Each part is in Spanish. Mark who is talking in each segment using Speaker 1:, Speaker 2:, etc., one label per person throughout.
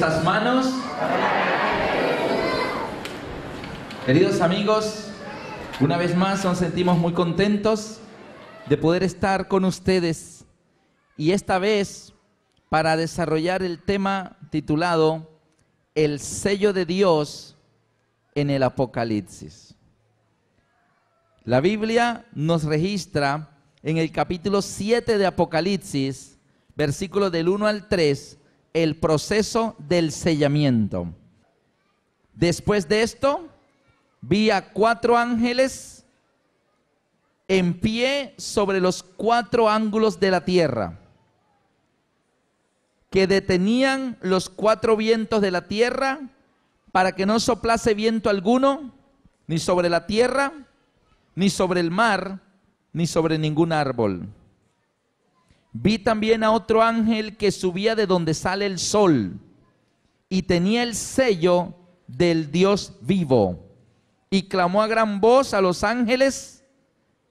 Speaker 1: estas manos. Queridos amigos, una vez más nos sentimos muy contentos de poder estar con ustedes y esta vez para desarrollar el tema titulado El sello de Dios en el Apocalipsis. La Biblia nos registra en el capítulo 7 de Apocalipsis, versículos del 1 al 3, el proceso del sellamiento. Después de esto, vi a cuatro ángeles en pie sobre los cuatro ángulos de la tierra, que detenían los cuatro vientos de la tierra para que no soplase viento alguno, ni sobre la tierra, ni sobre el mar, ni sobre ningún árbol. Vi también a otro ángel que subía de donde sale el sol y tenía el sello del Dios vivo. Y clamó a gran voz a los ángeles,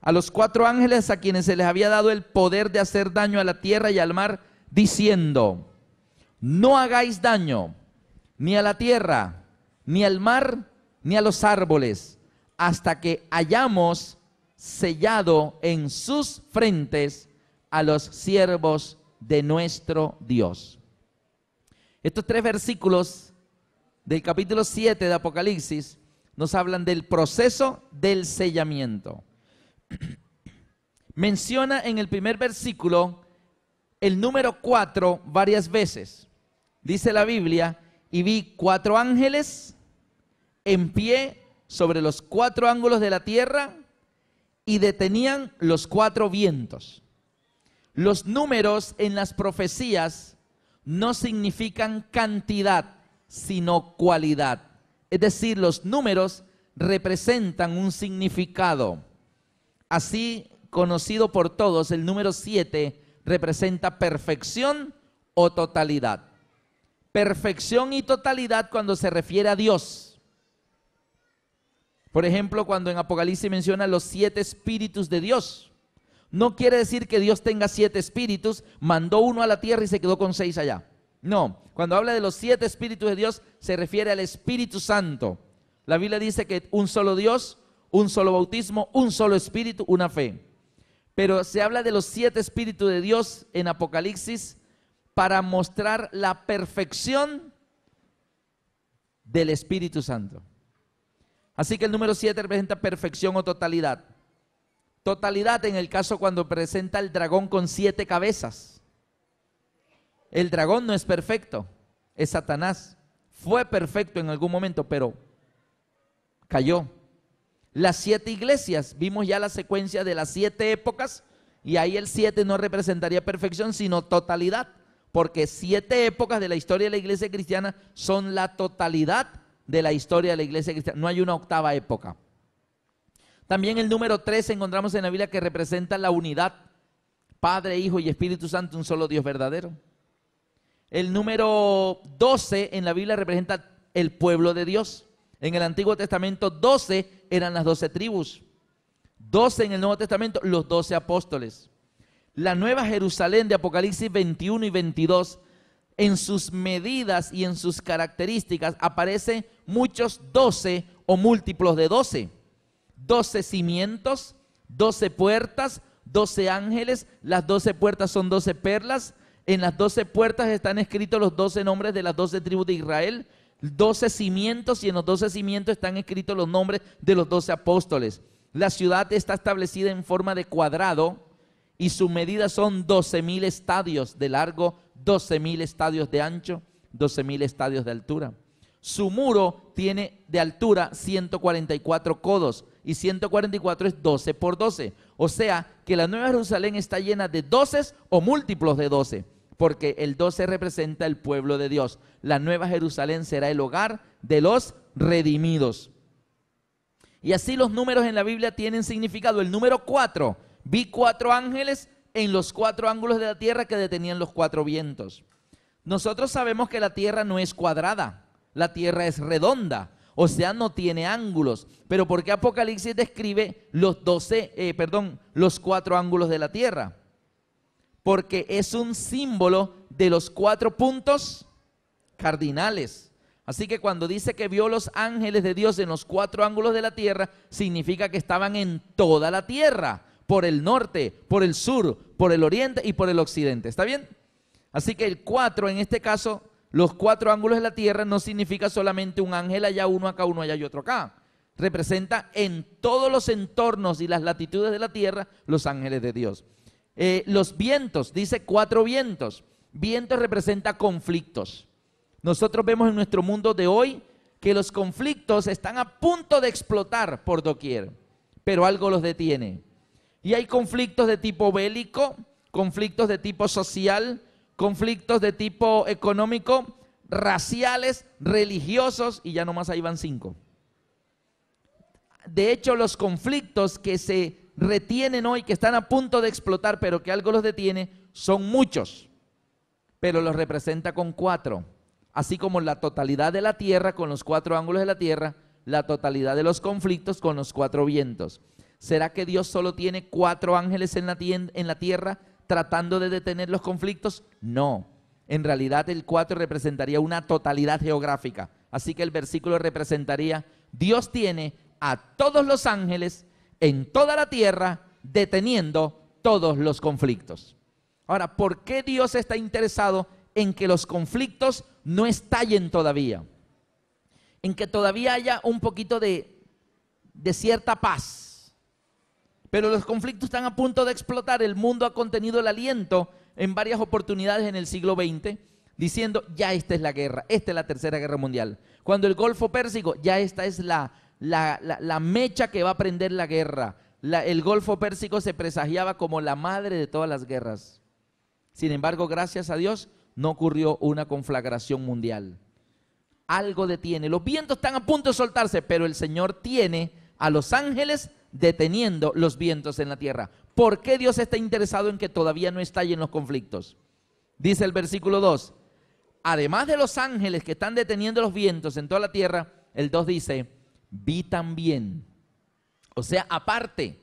Speaker 1: a los cuatro ángeles a quienes se les había dado el poder de hacer daño a la tierra y al mar, diciendo, no hagáis daño ni a la tierra, ni al mar, ni a los árboles, hasta que hayamos sellado en sus frentes a los siervos de nuestro Dios. Estos tres versículos del capítulo 7 de Apocalipsis nos hablan del proceso del sellamiento. Menciona en el primer versículo el número 4 varias veces. Dice la Biblia, y vi cuatro ángeles en pie sobre los cuatro ángulos de la tierra y detenían los cuatro vientos. Los números en las profecías no significan cantidad, sino cualidad. Es decir, los números representan un significado. Así, conocido por todos, el número 7 representa perfección o totalidad. Perfección y totalidad cuando se refiere a Dios. Por ejemplo, cuando en Apocalipsis menciona los siete espíritus de Dios. No quiere decir que Dios tenga siete espíritus, mandó uno a la tierra y se quedó con seis allá. No, cuando habla de los siete espíritus de Dios, se refiere al Espíritu Santo. La Biblia dice que un solo Dios, un solo bautismo, un solo espíritu, una fe. Pero se habla de los siete espíritus de Dios en Apocalipsis para mostrar la perfección del Espíritu Santo. Así que el número siete representa perfección o totalidad. Totalidad en el caso cuando presenta el dragón con siete cabezas. El dragón no es perfecto, es Satanás. Fue perfecto en algún momento, pero cayó. Las siete iglesias, vimos ya la secuencia de las siete épocas y ahí el siete no representaría perfección, sino totalidad, porque siete épocas de la historia de la iglesia cristiana son la totalidad de la historia de la iglesia cristiana. No hay una octava época. También el número 3 encontramos en la Biblia que representa la unidad. Padre, Hijo y Espíritu Santo, un solo Dios verdadero. El número 12 en la Biblia representa el pueblo de Dios. En el Antiguo Testamento 12 eran las 12 tribus. 12 en el Nuevo Testamento, los 12 apóstoles. La Nueva Jerusalén de Apocalipsis 21 y 22, en sus medidas y en sus características aparecen muchos 12 o múltiplos de 12 doce cimientos, doce puertas, doce ángeles, las doce puertas son doce perlas, en las doce puertas están escritos los doce nombres de las doce tribus de Israel, doce cimientos y en los doce cimientos están escritos los nombres de los doce apóstoles. La ciudad está establecida en forma de cuadrado y sus medida son doce mil estadios de largo, doce mil estadios de ancho, doce mil estadios de altura. Su muro tiene de altura 144 codos y 144 es 12 por 12. O sea que la Nueva Jerusalén está llena de doces o múltiplos de 12, porque el 12 representa el pueblo de Dios. La Nueva Jerusalén será el hogar de los redimidos. Y así los números en la Biblia tienen significado. El número 4, vi cuatro ángeles en los cuatro ángulos de la tierra que detenían los cuatro vientos. Nosotros sabemos que la tierra no es cuadrada. La tierra es redonda, o sea, no tiene ángulos. Pero ¿por qué Apocalipsis describe los 12, eh, perdón, los cuatro ángulos de la tierra? Porque es un símbolo de los cuatro puntos cardinales. Así que cuando dice que vio los ángeles de Dios en los cuatro ángulos de la tierra, significa que estaban en toda la tierra, por el norte, por el sur, por el oriente y por el occidente. ¿Está bien? Así que el cuatro en este caso los cuatro ángulos de la tierra no significa solamente un ángel allá, uno acá, uno allá y otro acá. Representa en todos los entornos y las latitudes de la tierra los ángeles de Dios. Eh, los vientos, dice cuatro vientos. Vientos representa conflictos. Nosotros vemos en nuestro mundo de hoy que los conflictos están a punto de explotar por doquier, pero algo los detiene. Y hay conflictos de tipo bélico, conflictos de tipo social, conflictos de tipo económico, raciales, religiosos, y ya nomás ahí van cinco. De hecho, los conflictos que se retienen hoy, que están a punto de explotar, pero que algo los detiene, son muchos, pero los representa con cuatro. Así como la totalidad de la tierra, con los cuatro ángulos de la tierra, la totalidad de los conflictos con los cuatro vientos. ¿Será que Dios solo tiene cuatro ángeles en la, en la tierra tratando de detener los conflictos? No. En realidad el 4 representaría una totalidad geográfica. Así que el versículo representaría, Dios tiene a todos los ángeles en toda la tierra deteniendo todos los conflictos. Ahora, ¿por qué Dios está interesado en que los conflictos no estallen todavía? En que todavía haya un poquito de, de cierta paz pero los conflictos están a punto de explotar. El mundo ha contenido el aliento en varias oportunidades en el siglo XX, diciendo, ya esta es la guerra, esta es la tercera guerra mundial. Cuando el Golfo Pérsico, ya esta es la, la, mecha que va a prender la guerra. el Golfo Pérsico se presagiaba como la madre de todas las guerras. Sin embargo, gracias a Dios, no ocurrió una conflagración mundial. Algo detiene. Los vientos están a punto de soltarse, pero el Señor tiene a los ángeles deteniendo los vientos en la tierra. ¿Por qué Dios está interesado en que todavía no estallen los conflictos? Dice el versículo 2, además de los ángeles que están deteniendo los vientos en toda la tierra, el 2 dice, vi también, o sea, aparte,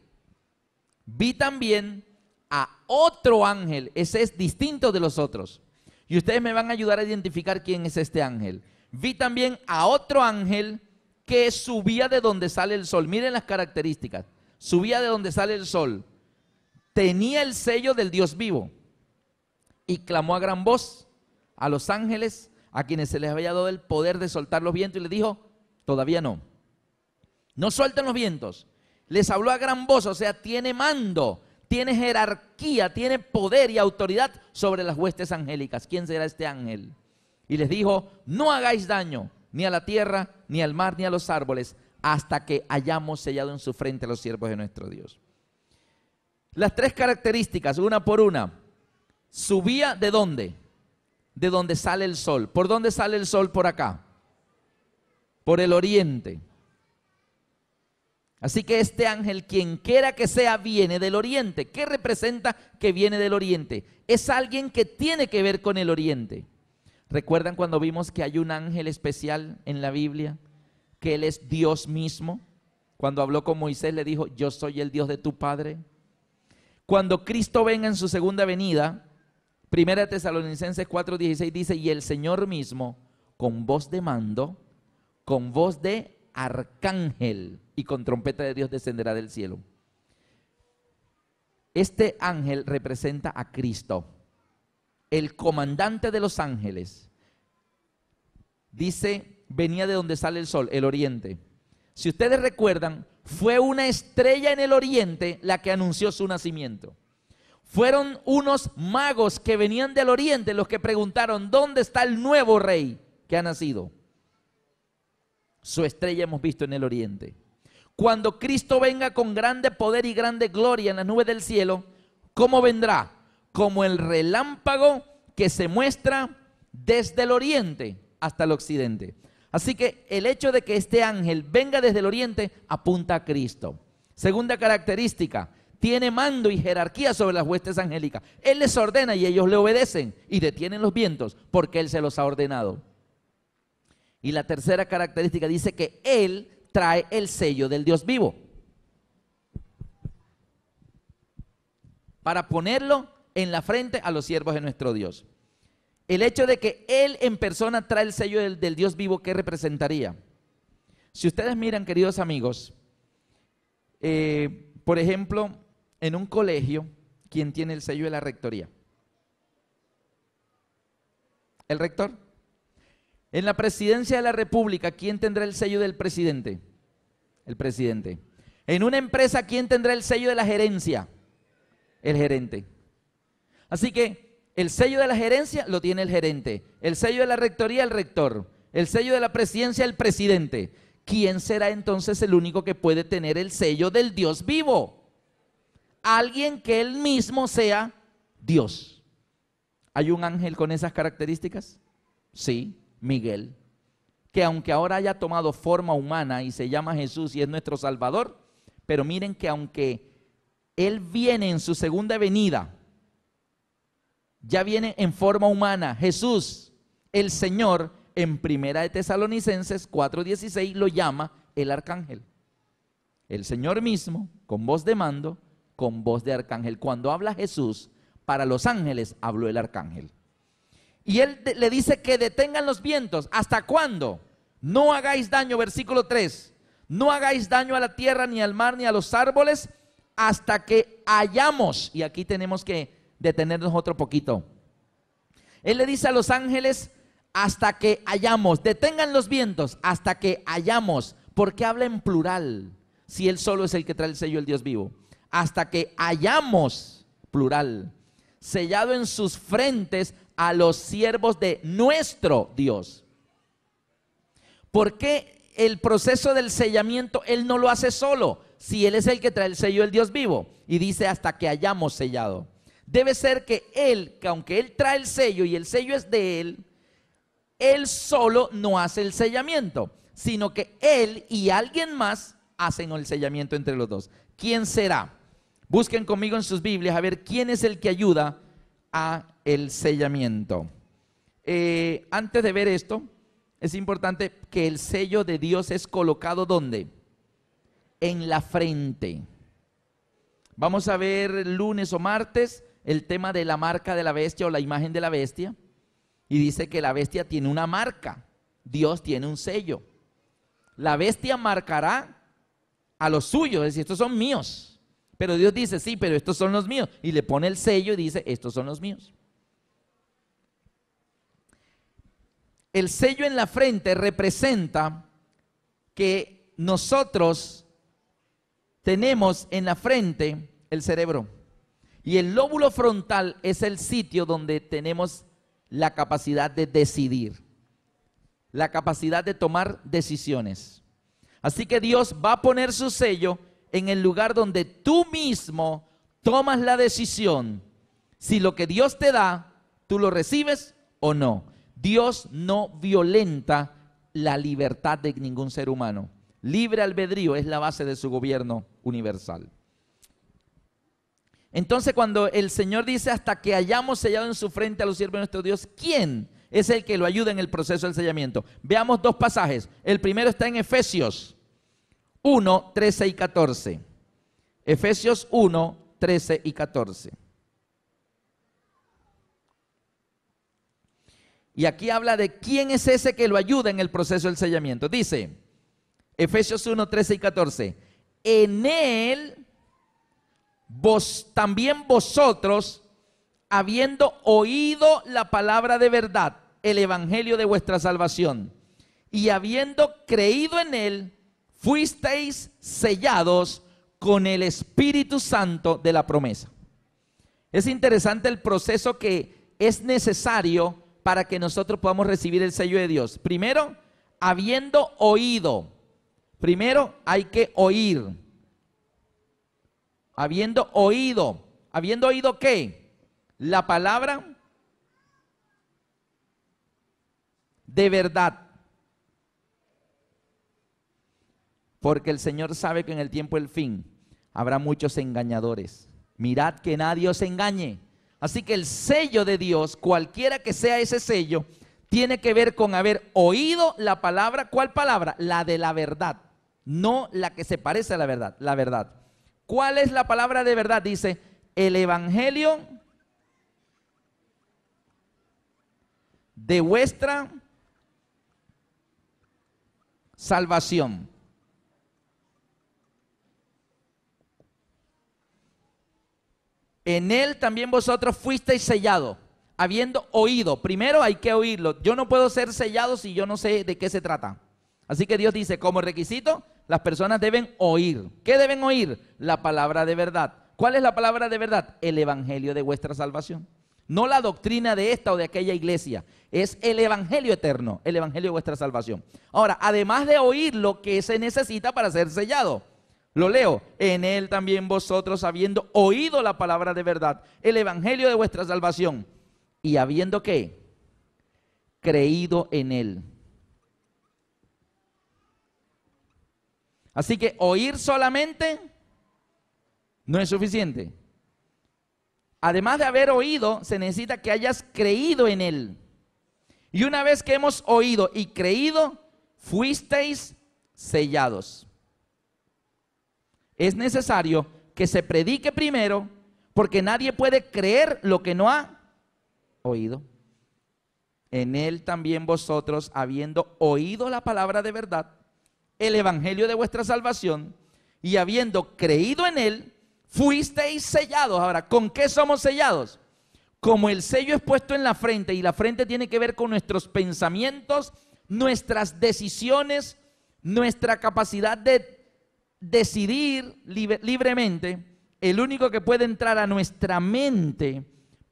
Speaker 1: vi también a otro ángel, ese es distinto de los otros. Y ustedes me van a ayudar a identificar quién es este ángel. Vi también a otro ángel que subía de donde sale el sol. Miren las características. Subía de donde sale el sol. Tenía el sello del Dios vivo. Y clamó a gran voz a los ángeles, a quienes se les había dado el poder de soltar los vientos, y les dijo, todavía no. No suelten los vientos. Les habló a gran voz, o sea, tiene mando, tiene jerarquía, tiene poder y autoridad sobre las huestes angélicas. ¿Quién será este ángel? Y les dijo, no hagáis daño ni a la tierra, ni al mar, ni a los árboles, hasta que hayamos sellado en su frente a los siervos de nuestro Dios. Las tres características, una por una. Subía de dónde? De donde sale el sol. ¿Por dónde sale el sol por acá? Por el oriente. Así que este ángel, quien quiera que sea, viene del oriente. ¿Qué representa que viene del oriente? Es alguien que tiene que ver con el oriente. ¿Recuerdan cuando vimos que hay un ángel especial en la Biblia? Que Él es Dios mismo. Cuando habló con Moisés le dijo, yo soy el Dios de tu Padre. Cuando Cristo venga en su segunda venida, Primera Tesalonicenses 4:16 dice, y el Señor mismo, con voz de mando, con voz de arcángel y con trompeta de Dios descenderá del cielo. Este ángel representa a Cristo el comandante de los ángeles, dice, venía de donde sale el sol, el oriente. Si ustedes recuerdan, fue una estrella en el oriente la que anunció su nacimiento. Fueron unos magos que venían del oriente los que preguntaron, ¿dónde está el nuevo rey que ha nacido? Su estrella hemos visto en el oriente. Cuando Cristo venga con grande poder y grande gloria en las nubes del cielo, ¿cómo vendrá? como el relámpago que se muestra desde el oriente hasta el occidente. Así que el hecho de que este ángel venga desde el oriente apunta a Cristo. Segunda característica, tiene mando y jerarquía sobre las huestes angélicas. Él les ordena y ellos le obedecen y detienen los vientos porque Él se los ha ordenado. Y la tercera característica dice que Él trae el sello del Dios vivo. Para ponerlo en la frente a los siervos de nuestro Dios. El hecho de que Él en persona trae el sello del, Dios vivo, que representaría? Si ustedes miran, queridos amigos, eh, por ejemplo, en un colegio, ¿quién tiene el sello de la rectoría? ¿El rector? En la presidencia de la República, ¿quién tendrá el sello del presidente? El presidente. En una empresa, ¿quién tendrá el sello de la gerencia? El gerente. Así que el sello de la gerencia lo tiene el gerente, el sello de la rectoría el rector, el sello de la presidencia el presidente. ¿Quién será entonces el único que puede tener el sello del Dios vivo? Alguien que él mismo sea Dios. ¿Hay un ángel con esas características? Sí, Miguel, que aunque ahora haya tomado forma humana y se llama Jesús y es nuestro Salvador, pero miren que aunque Él viene en su segunda venida ya viene en forma humana. Jesús, el Señor, en Primera de Tesalonicenses 4:16 lo llama el arcángel. El Señor mismo, con voz de mando, con voz de arcángel. Cuando habla Jesús, para los ángeles habló el arcángel. Y él le dice que detengan los vientos. ¿Hasta cuándo? No hagáis daño, versículo 3. No hagáis daño a la tierra, ni al mar, ni a los árboles, hasta que hayamos. Y aquí tenemos que detenernos otro poquito. Él le dice a los ángeles, hasta que hallamos, detengan los vientos, hasta que hallamos, porque habla en plural, si él solo es el que trae el sello del Dios vivo, hasta que hallamos, plural, sellado en sus frentes a los siervos de nuestro Dios. ¿Por qué el proceso del sellamiento él no lo hace solo? Si él es el que trae el sello del Dios vivo y dice hasta que hayamos sellado debe ser que Él, que aunque Él trae el sello y el sello es de Él, Él solo no hace el sellamiento, sino que Él y alguien más hacen el sellamiento entre los dos. ¿Quién será? Busquen conmigo en sus Biblias a ver quién es el que ayuda a el sellamiento. Eh, antes de ver esto, es importante que el sello de Dios es colocado donde En la frente. Vamos a ver lunes o martes el tema de la marca de la bestia o la imagen de la bestia y dice que la bestia tiene una marca, Dios tiene un sello. La bestia marcará a los suyos, es decir, estos son míos. Pero Dios dice, sí, pero estos son los míos. Y le pone el sello y dice, estos son los míos. El sello en la frente representa que nosotros tenemos en la frente el cerebro. Y el lóbulo frontal es el sitio donde tenemos la capacidad de decidir, la capacidad de tomar decisiones. Así que Dios va a poner su sello en el lugar donde tú mismo tomas la decisión si lo que Dios te da, tú lo recibes o no. Dios no violenta la libertad de ningún ser humano. Libre albedrío es la base de su gobierno universal. Entonces cuando el Señor dice hasta que hayamos sellado en su frente a los siervos de nuestro Dios, ¿quién es el que lo ayuda en el proceso del sellamiento? Veamos dos pasajes. El primero está en Efesios 1, 13 y 14. Efesios 1, 13 y 14. Y aquí habla de quién es ese que lo ayuda en el proceso del sellamiento. Dice, Efesios 1, 13 y 14, en él vos también vosotros, habiendo oído la palabra de verdad, el evangelio de vuestra salvación, y habiendo creído en él, fuisteis sellados con el Espíritu Santo de la promesa. Es interesante el proceso que es necesario para que nosotros podamos recibir el sello de Dios. Primero, habiendo oído. Primero hay que oír. Habiendo oído. ¿Habiendo oído qué? La palabra de verdad. Porque el Señor sabe que en el tiempo del fin habrá muchos engañadores. Mirad que nadie os engañe. Así que el sello de Dios, cualquiera que sea ese sello, tiene que ver con haber oído la palabra. ¿Cuál palabra? La de la verdad. No la que se parece a la verdad, la verdad. ¿Cuál es la palabra de verdad? Dice, el Evangelio de vuestra salvación. En él también vosotros fuisteis sellados, habiendo oído. Primero hay que oírlo. Yo no puedo ser sellado si yo no sé de qué se trata. Así que Dios dice, como requisito, las personas deben oír. ¿Qué deben oír? La palabra de verdad. ¿Cuál es la palabra de verdad? El evangelio de vuestra salvación. No la doctrina de esta o de aquella iglesia. Es el evangelio eterno, el evangelio de vuestra salvación. Ahora, además de oír lo que se necesita para ser sellado. Lo leo. En él también vosotros, habiendo oído la palabra de verdad, el evangelio de vuestra salvación. Y habiendo qué? Creído en él Así que oír solamente no es suficiente. Además de haber oído, se necesita que hayas creído en Él. Y una vez que hemos oído y creído, fuisteis sellados. Es necesario que se predique primero, porque nadie puede creer lo que no ha oído. En Él también vosotros, habiendo oído la palabra de verdad, el evangelio de vuestra salvación y habiendo creído en él, fuisteis sellados. Ahora, ¿con qué somos sellados? Como el sello es puesto en la frente y la frente tiene que ver con nuestros pensamientos, nuestras decisiones, nuestra capacidad de decidir libremente, el único que puede entrar a nuestra mente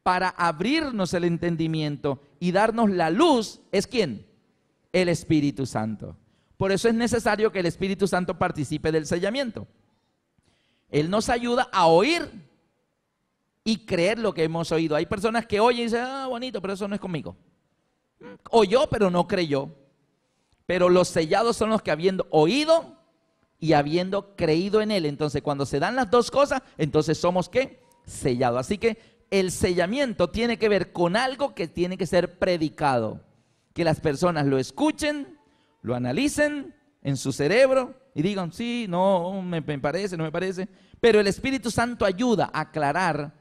Speaker 1: para abrirnos el entendimiento y darnos la luz es quién? El Espíritu Santo. Por eso es necesario que el Espíritu Santo participe del sellamiento. Él nos ayuda a oír y creer lo que hemos oído. Hay personas que oyen y dicen, ah, bonito, pero eso no es conmigo. Mm, oyó, pero no creyó. Pero los sellados son los que habiendo oído y habiendo creído en Él. Entonces, cuando se dan las dos cosas, entonces somos qué? sellados Así que el sellamiento tiene que ver con algo que tiene que ser predicado. Que las personas lo escuchen lo analicen en su cerebro y digan, sí, no, me, parece, no me parece. Pero el Espíritu Santo ayuda a aclarar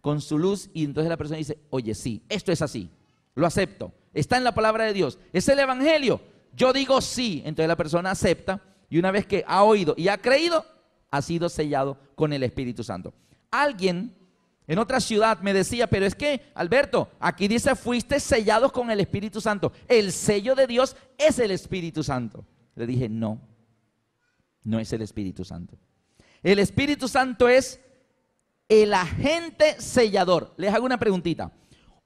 Speaker 1: con su luz y entonces la persona dice, oye, sí, esto es así, lo acepto, está en la palabra de Dios, es el Evangelio, yo digo sí, entonces la persona acepta y una vez que ha oído y ha creído, ha sido sellado con el Espíritu Santo. Alguien en otra ciudad me decía, pero es que, Alberto, aquí dice, fuiste sellados con el Espíritu Santo. El sello de Dios es el Espíritu Santo. Le dije, no, no es el Espíritu Santo. El Espíritu Santo es el agente sellador. Les hago una preguntita.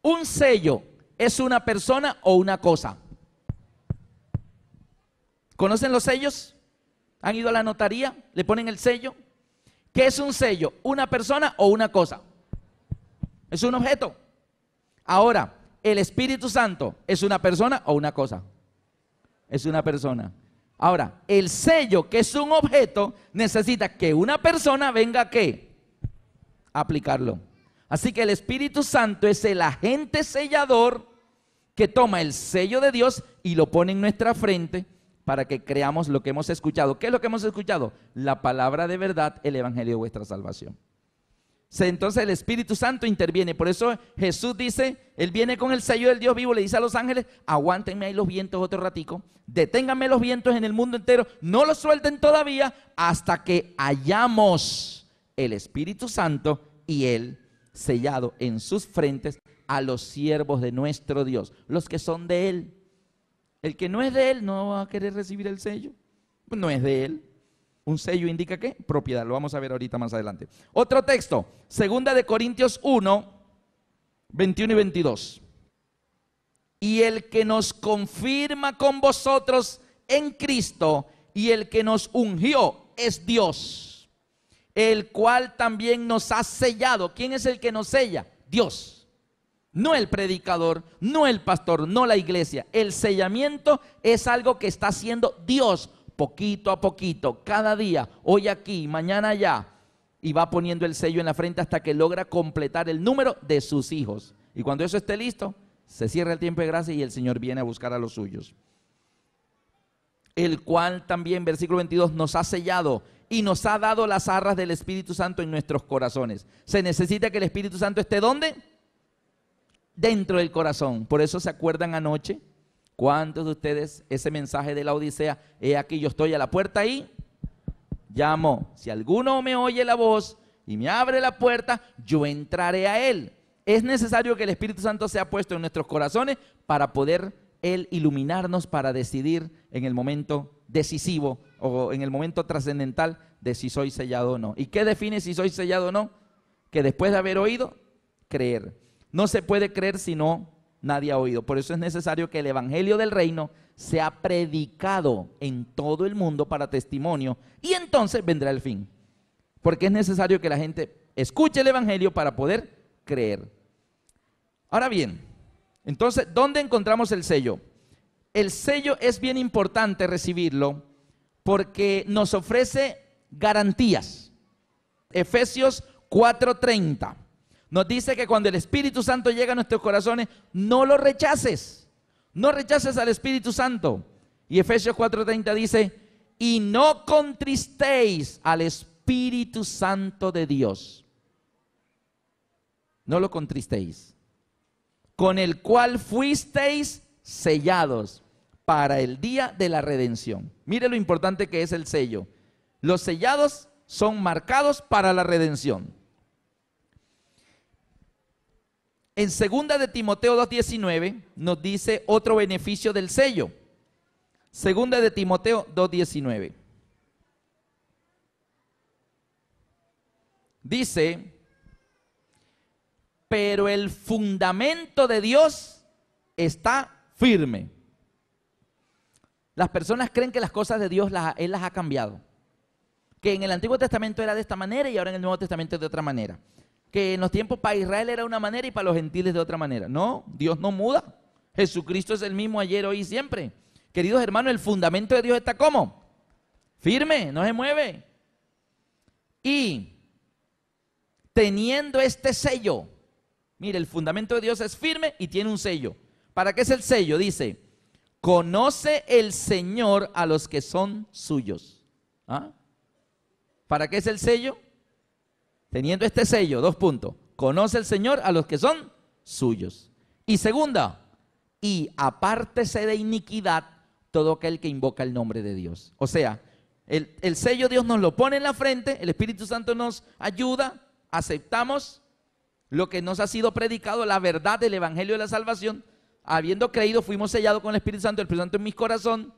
Speaker 1: ¿Un sello es una persona o una cosa? ¿Conocen los sellos? ¿Han ido a la notaría? ¿Le ponen el sello? ¿Qué es un sello? ¿Una persona o una cosa? es un objeto. Ahora, el Espíritu Santo es una persona o una cosa. Es una persona. Ahora, el sello que es un objeto necesita que una persona venga a qué? aplicarlo. Así que el Espíritu Santo es el agente sellador que toma el sello de Dios y lo pone en nuestra frente para que creamos lo que hemos escuchado. ¿Qué es lo que hemos escuchado? La palabra de verdad, el Evangelio de vuestra salvación. Entonces el Espíritu Santo interviene. Por eso Jesús dice, Él viene con el sello del Dios vivo, le dice a los ángeles, aguántenme ahí los vientos otro ratico, deténganme los vientos en el mundo entero, no los suelten todavía hasta que hallamos el Espíritu Santo y Él sellado en sus frentes a los siervos de nuestro Dios, los que son de Él. El que no es de Él no va a querer recibir el sello, pues no es de Él. Un sello indica qué? Propiedad. Lo vamos a ver ahorita más adelante. Otro texto, segunda de Corintios 1, 21 y 22. Y el que nos confirma con vosotros en Cristo y el que nos ungió es Dios, el cual también nos ha sellado. ¿Quién es el que nos sella? Dios. No el predicador, no el pastor, no la iglesia. El sellamiento es algo que está haciendo Dios poquito a poquito, cada día, hoy aquí, mañana allá, y va poniendo el sello en la frente hasta que logra completar el número de sus hijos. Y cuando eso esté listo, se cierra el tiempo de gracia y el Señor viene a buscar a los suyos. El cual también, versículo 22, nos ha sellado y nos ha dado las arras del Espíritu Santo en nuestros corazones. Se necesita que el Espíritu Santo esté donde? Dentro del corazón. Por eso se acuerdan anoche ¿Cuántos de ustedes ese mensaje de la Odisea? He aquí, yo estoy a la puerta y llamo. Si alguno me oye la voz y me abre la puerta, yo entraré a él. Es necesario que el Espíritu Santo sea puesto en nuestros corazones para poder Él iluminarnos para decidir en el momento decisivo o en el momento trascendental de si soy sellado o no. ¿Y qué define si soy sellado o no? Que después de haber oído, creer. No se puede creer si no nadie ha oído. Por eso es necesario que el Evangelio del Reino sea predicado en todo el mundo para testimonio y entonces vendrá el fin. Porque es necesario que la gente escuche el Evangelio para poder creer. Ahora bien, entonces, ¿dónde encontramos el sello? El sello es bien importante recibirlo porque nos ofrece garantías. Efesios 4:30. Nos dice que cuando el Espíritu Santo llega a nuestros corazones, no lo rechaces. No rechaces al Espíritu Santo. Y Efesios 4:30 dice, y no contristéis al Espíritu Santo de Dios. No lo contristéis. Con el cual fuisteis sellados para el día de la redención. Mire lo importante que es el sello. Los sellados son marcados para la redención. En 2 de Timoteo 2.19 nos dice otro beneficio del sello. 2 de Timoteo 2.19. Dice, pero el fundamento de Dios está firme. Las personas creen que las cosas de Dios las, Él las ha cambiado. Que en el Antiguo Testamento era de esta manera y ahora en el Nuevo Testamento es de otra manera que en los tiempos para Israel era una manera y para los gentiles de otra manera. No, Dios no muda. Jesucristo es el mismo ayer, hoy y siempre. Queridos hermanos, el fundamento de Dios está como firme, no se mueve. Y teniendo este sello, mire, el fundamento de Dios es firme y tiene un sello. ¿Para qué es el sello? Dice, conoce el Señor a los que son suyos. ¿Ah? ¿Para qué es el sello? teniendo este sello, dos puntos, conoce el Señor a los que son suyos. Y segunda, y apártese de iniquidad todo aquel que invoca el nombre de Dios. O sea, el, el sello Dios nos lo pone en la frente, el Espíritu Santo nos ayuda, aceptamos lo que nos ha sido predicado, la verdad del Evangelio de la Salvación. Habiendo creído, fuimos sellados con el Espíritu Santo, el Espíritu Santo en mi corazón.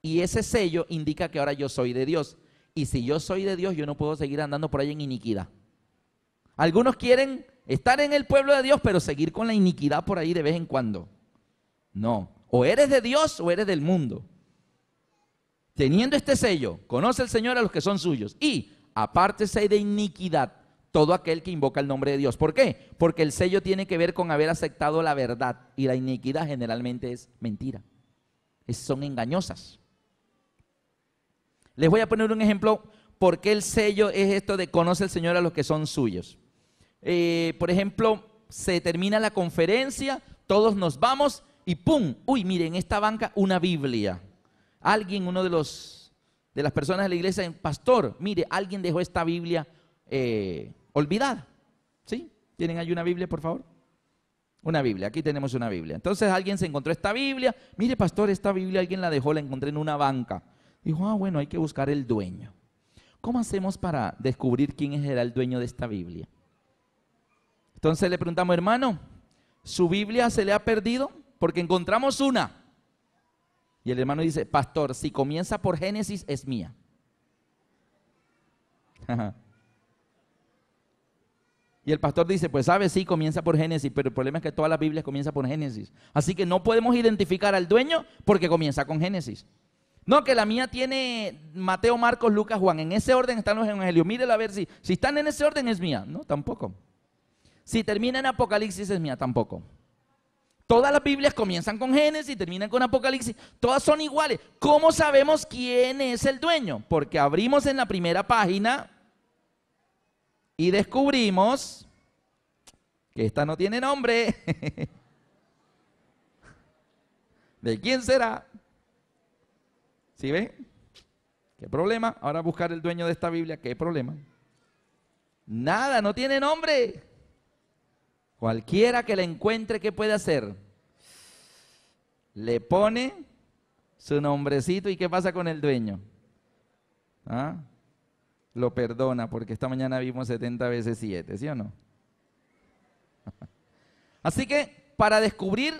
Speaker 1: Y ese sello indica que ahora yo soy de Dios. Y si yo soy de Dios, yo no puedo seguir andando por ahí en iniquidad. Algunos quieren estar en el pueblo de Dios, pero seguir con la iniquidad por ahí de vez en cuando. No, o eres de Dios o eres del mundo. Teniendo este sello, conoce el Señor a los que son suyos y apártese de iniquidad todo aquel que invoca el nombre de Dios. ¿Por qué? Porque el sello tiene que ver con haber aceptado la verdad y la iniquidad generalmente es mentira. son engañosas. Les voy a poner un ejemplo porque el sello es esto de conoce el Señor a los que son suyos. Eh, por ejemplo, se termina la conferencia, todos nos vamos y ¡pum! Uy, miren, en esta banca una Biblia. Alguien, uno de los de las personas de la iglesia, pastor, mire, alguien dejó esta Biblia eh, olvidada. ¿Sí? ¿Tienen ahí una Biblia, por favor? Una Biblia, aquí tenemos una Biblia. Entonces alguien se encontró esta Biblia. Mire, pastor, esta Biblia alguien la dejó, la encontré en una banca. Dijo, ah, bueno, hay que buscar el dueño. ¿Cómo hacemos para descubrir quién era el dueño de esta Biblia? Entonces le preguntamos, hermano, ¿su Biblia se le ha perdido? Porque encontramos una. Y el hermano dice, pastor, si comienza por Génesis es mía. y el pastor dice, pues sabe, sí, comienza por Génesis, pero el problema es que todas las Biblias comienzan por Génesis. Así que no podemos identificar al dueño porque comienza con Génesis. No, que la mía tiene Mateo, Marcos, Lucas, Juan. En ese orden están los evangelios. Mírelo a ver si, si están en ese orden es mía. No, tampoco. Si termina en Apocalipsis es mía, tampoco. Todas las Biblias comienzan con Génesis y terminan con Apocalipsis. Todas son iguales. ¿Cómo sabemos quién es el dueño? Porque abrimos en la primera página y descubrimos que esta no tiene nombre. ¿De quién será? ¿Sí ve? ¿Qué problema? Ahora buscar el dueño de esta Biblia, ¿qué problema? Nada, no tiene nombre. Cualquiera que la encuentre, ¿qué puede hacer? Le pone su nombrecito y ¿qué pasa con el dueño? ¿Ah? Lo perdona porque esta mañana vimos 70 veces 7, ¿sí o no? Así que para descubrir,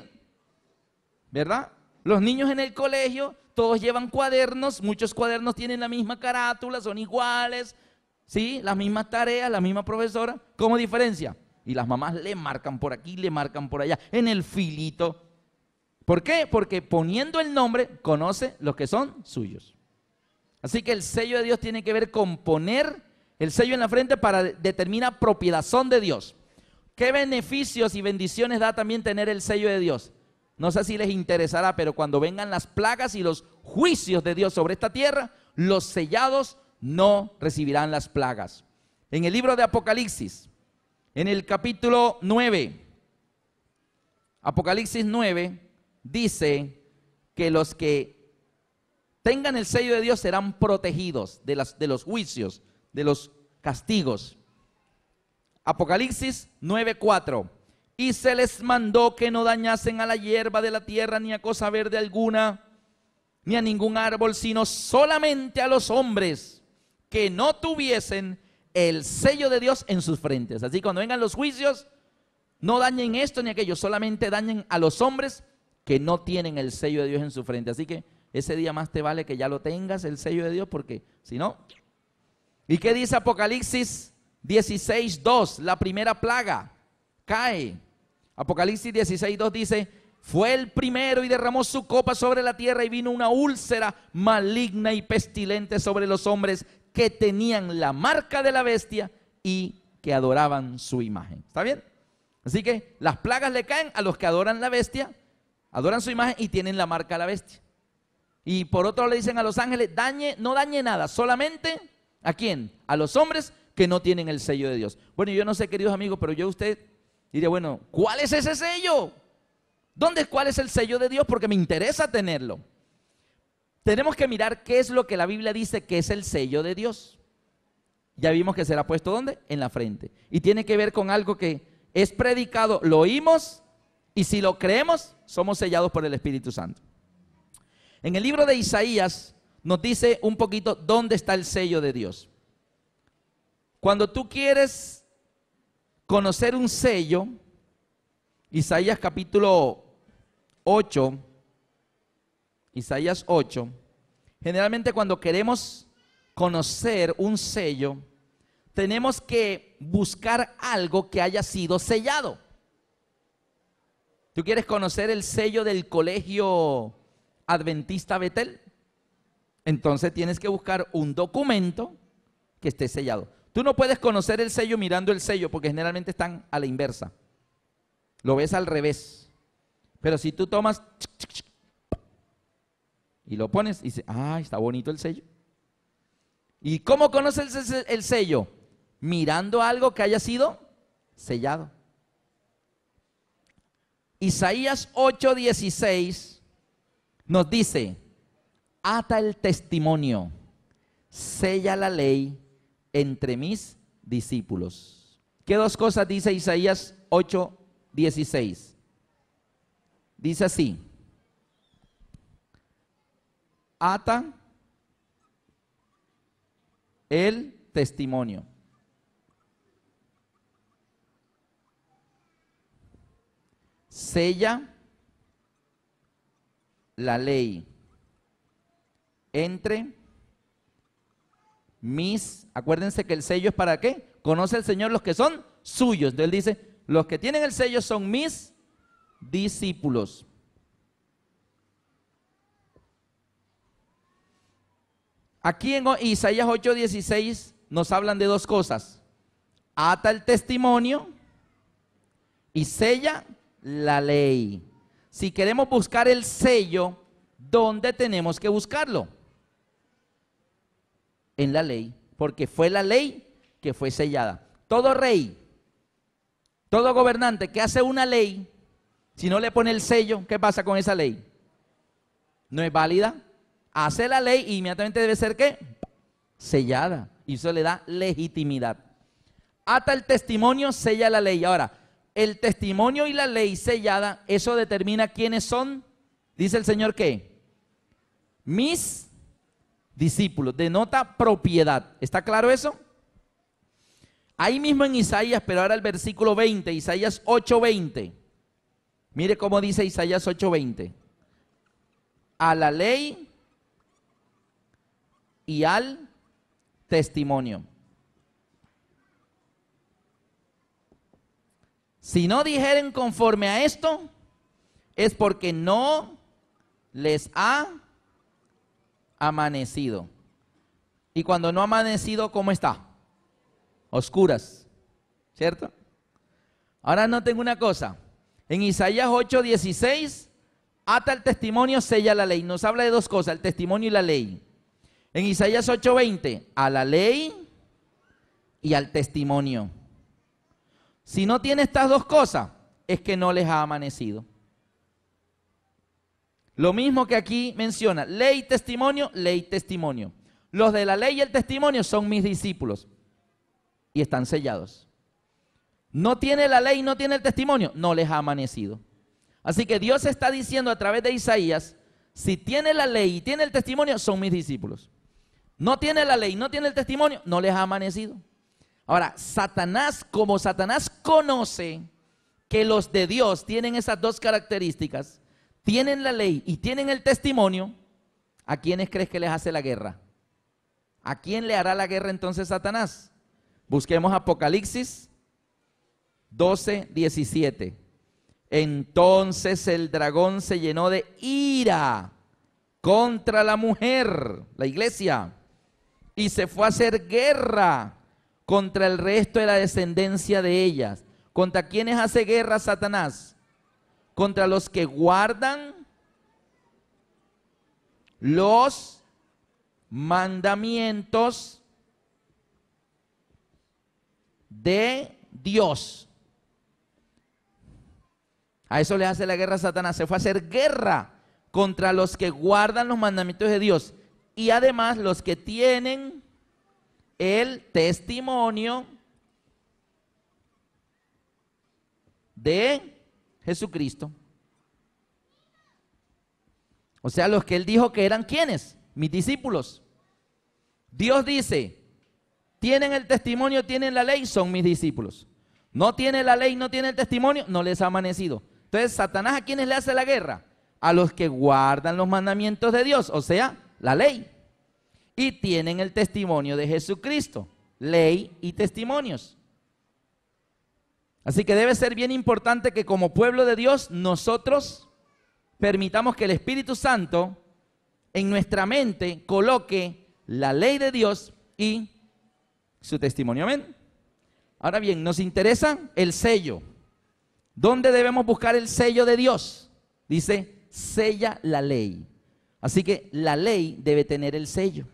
Speaker 1: ¿verdad? Los niños en el colegio, todos llevan cuadernos, muchos cuadernos tienen la misma carátula, son iguales, ¿sí? Las mismas tareas, la misma profesora, ¿cómo diferencia? Y las mamás le marcan por aquí, le marcan por allá, en el filito. ¿Por qué? Porque poniendo el nombre conoce los que son suyos. Así que el sello de Dios tiene que ver con poner el sello en la frente para determinar propiedad, son de Dios. ¿Qué beneficios y bendiciones da también tener el sello de Dios? No sé si les interesará, pero cuando vengan las plagas y los juicios de Dios sobre esta tierra, los sellados no recibirán las plagas. En el libro de Apocalipsis, en el capítulo 9, Apocalipsis 9 dice que los que tengan el sello de Dios serán protegidos de, las, de los juicios, de los castigos. Apocalipsis 9:4. Y se les mandó que no dañasen a la hierba de la tierra, ni a cosa verde alguna, ni a ningún árbol, sino solamente a los hombres que no tuviesen el sello de Dios en sus frentes. Así cuando vengan los juicios, no dañen esto ni aquello, solamente dañen a los hombres que no tienen el sello de Dios en su frente. Así que ese día más te vale que ya lo tengas, el sello de Dios, porque si no... ¿Y qué dice Apocalipsis 16, 2? La primera plaga cae Apocalipsis 16, dice, fue el primero y derramó su copa sobre la tierra y vino una úlcera maligna y pestilente sobre los hombres que tenían la marca de la bestia y que adoraban su imagen. ¿Está bien? Así que las plagas le caen a los que adoran la bestia, adoran su imagen y tienen la marca de la bestia. Y por otro le dicen a los ángeles, dañe, no dañe nada, solamente a quién? A los hombres que no tienen el sello de Dios. Bueno, yo no sé, queridos amigos, pero yo usted Diría, bueno, ¿cuál es ese sello? ¿Dónde cuál es el sello de Dios? Porque me interesa tenerlo. Tenemos que mirar qué es lo que la Biblia dice que es el sello de Dios. Ya vimos que será puesto ¿dónde? En la frente. Y tiene que ver con algo que es predicado, lo oímos y si lo creemos, somos sellados por el Espíritu Santo. En el libro de Isaías nos dice un poquito dónde está el sello de Dios. Cuando tú quieres conocer un sello, Isaías capítulo 8, Isaías 8, generalmente cuando queremos conocer un sello, tenemos que buscar algo que haya sido sellado. ¿Tú quieres conocer el sello del colegio adventista Betel? Entonces tienes que buscar un documento que esté sellado. Tú no puedes conocer el sello mirando el sello porque generalmente están a la inversa. Lo ves al revés. Pero si tú tomas y lo pones y dices, ah, está bonito el sello. ¿Y cómo conoces el sello? Mirando algo que haya sido sellado. Isaías 8:16 nos dice, ata el testimonio, sella la ley entre mis discípulos. ¿Qué dos cosas dice Isaías 8, 16? Dice así, ata el testimonio. Sella la ley entre mis, acuérdense que el sello es para qué. Conoce el Señor los que son suyos. Entonces él dice, los que tienen el sello son mis discípulos. Aquí en Isaías 8:16 nos hablan de dos cosas. Ata el testimonio y sella la ley. Si queremos buscar el sello, ¿dónde tenemos que buscarlo? en la ley, porque fue la ley que fue sellada. Todo rey, todo gobernante que hace una ley, si no le pone el sello, ¿qué pasa con esa ley? No es válida. Hace la ley y inmediatamente debe ser qué? Sellada. Y eso le da legitimidad. Hasta el testimonio sella la ley. Ahora, el testimonio y la ley sellada, eso determina quiénes son, dice el Señor, ¿qué? Mis discípulos, denota propiedad. ¿Está claro eso? Ahí mismo en Isaías, pero ahora el versículo 20, Isaías 8:20. Mire cómo dice Isaías 8:20. A la ley y al testimonio. Si no dijeren conforme a esto, es porque no les ha amanecido. Y cuando no ha amanecido, ¿cómo está? Oscuras, ¿cierto? Ahora no tengo una cosa. En Isaías 8:16, ata el testimonio, sella la ley. Nos habla de dos cosas, el testimonio y la ley. En Isaías 8:20, a la ley y al testimonio. Si no tiene estas dos cosas, es que no les ha amanecido. Lo mismo que aquí menciona, ley, testimonio, ley, testimonio. Los de la ley y el testimonio son mis discípulos y están sellados. No tiene la ley, no tiene el testimonio, no les ha amanecido. Así que Dios está diciendo a través de Isaías, si tiene la ley y tiene el testimonio, son mis discípulos. No tiene la ley, no tiene el testimonio, no les ha amanecido. Ahora, Satanás, como Satanás conoce que los de Dios tienen esas dos características, tienen la ley y tienen el testimonio, ¿a quiénes crees que les hace la guerra? ¿A quién le hará la guerra entonces Satanás? Busquemos Apocalipsis 12, 17. Entonces el dragón se llenó de ira contra la mujer, la iglesia, y se fue a hacer guerra contra el resto de la descendencia de ellas. ¿Contra quiénes hace guerra Satanás? contra los que guardan los mandamientos de Dios. A eso le hace la guerra a Satanás. Se fue a hacer guerra contra los que guardan los mandamientos de Dios y además los que tienen el testimonio de Jesucristo. O sea, los que él dijo que eran quienes, mis discípulos. Dios dice, tienen el testimonio, tienen la ley, son mis discípulos. No tiene la ley, no tiene el testimonio, no les ha amanecido. Entonces, Satanás a quienes le hace la guerra? A los que guardan los mandamientos de Dios, o sea, la ley. Y tienen el testimonio de Jesucristo, ley y testimonios. Así que debe ser bien importante que como pueblo de Dios nosotros permitamos que el Espíritu Santo en nuestra mente coloque la ley de Dios y su testimonio. Amén. Ahora bien, nos interesa el sello. ¿Dónde debemos buscar el sello de Dios? Dice, sella la ley. Así que la ley debe tener el sello.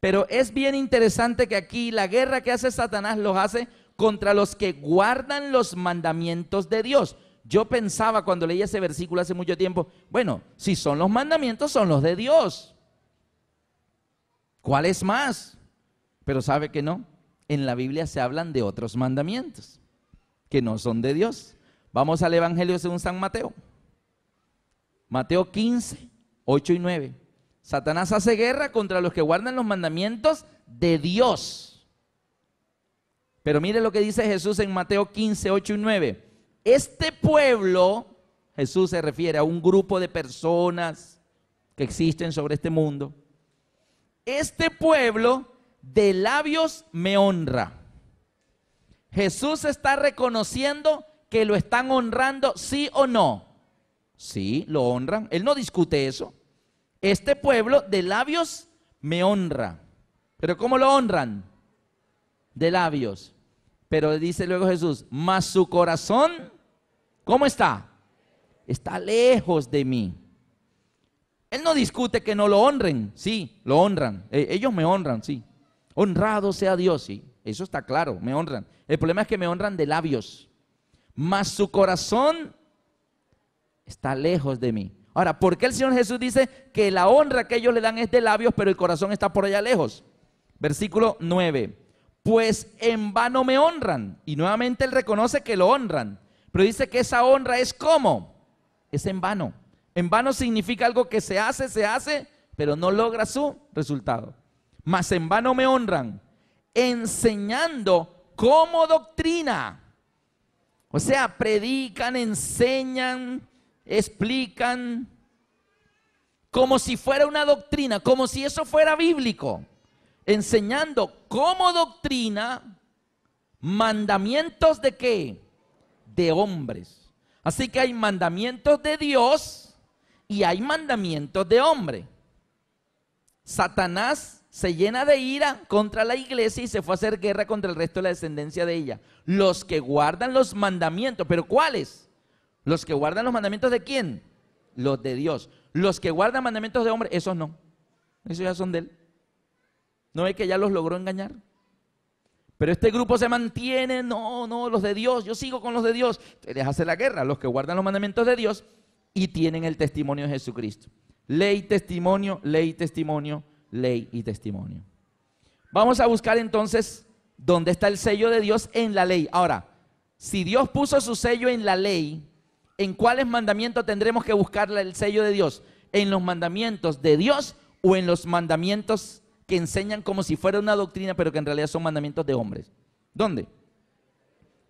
Speaker 1: Pero es bien interesante que aquí la guerra que hace Satanás los hace contra los que guardan los mandamientos de Dios. Yo pensaba cuando leía ese versículo hace mucho tiempo, bueno, si son los mandamientos, son los de Dios. ¿Cuál es más? Pero sabe que no. En la Biblia se hablan de otros mandamientos que no son de Dios. Vamos al Evangelio según San Mateo. Mateo 15, 8 y 9. Satanás hace guerra contra los que guardan los mandamientos de Dios pero mire lo que dice Jesús en Mateo 15, 8 y 9. Este pueblo, Jesús se refiere a un grupo de personas que existen sobre este mundo. Este pueblo de labios me honra. Jesús está reconociendo que lo están honrando, sí o no. Sí, lo honran. Él no discute eso. Este pueblo de labios me honra. Pero ¿cómo lo honran? De labios. Pero dice luego Jesús, mas su corazón, ¿cómo está? Está lejos de mí. Él no discute que no lo honren, sí, lo honran. E-, ellos me honran, sí. Honrado sea Dios, sí. Eso está claro, me honran. El problema es que me honran de labios. Mas su corazón está lejos de mí. Ahora, ¿por qué el Señor Jesús dice que la honra que ellos le dan es de labios, pero el corazón está por allá lejos? Versículo 9 pues en vano me honran. Y nuevamente él reconoce que lo honran, pero dice que esa honra es como, es en vano. En vano significa algo que se hace, se hace, pero no logra su resultado. Mas en vano me honran, enseñando como doctrina. O sea, predican, enseñan, explican, como si fuera una doctrina, como si eso fuera bíblico enseñando como doctrina mandamientos de qué? De hombres. Así que hay mandamientos de Dios y hay mandamientos de hombre. Satanás se llena de ira contra la iglesia y se fue a hacer guerra contra el resto de la descendencia de ella. Los que guardan los mandamientos, pero ¿cuáles? Los que guardan los mandamientos de quién? Los de Dios. Los que guardan mandamientos de hombre, esos no. Esos ya son de él. ¿No es que ya los logró engañar? Pero este grupo se mantiene, no, no, los de Dios, yo sigo con los de Dios. Les hace la guerra, los que guardan los mandamientos de Dios y tienen el testimonio de Jesucristo. Ley, testimonio, ley, testimonio, ley y testimonio. Vamos a buscar entonces dónde está el sello de Dios en la ley. Ahora, si Dios puso su sello en la ley, ¿en cuáles mandamientos tendremos que buscar el sello de Dios? ¿En los mandamientos de Dios o en los mandamientos que enseñan como si fuera una doctrina, pero que en realidad son mandamientos de hombres. ¿Dónde?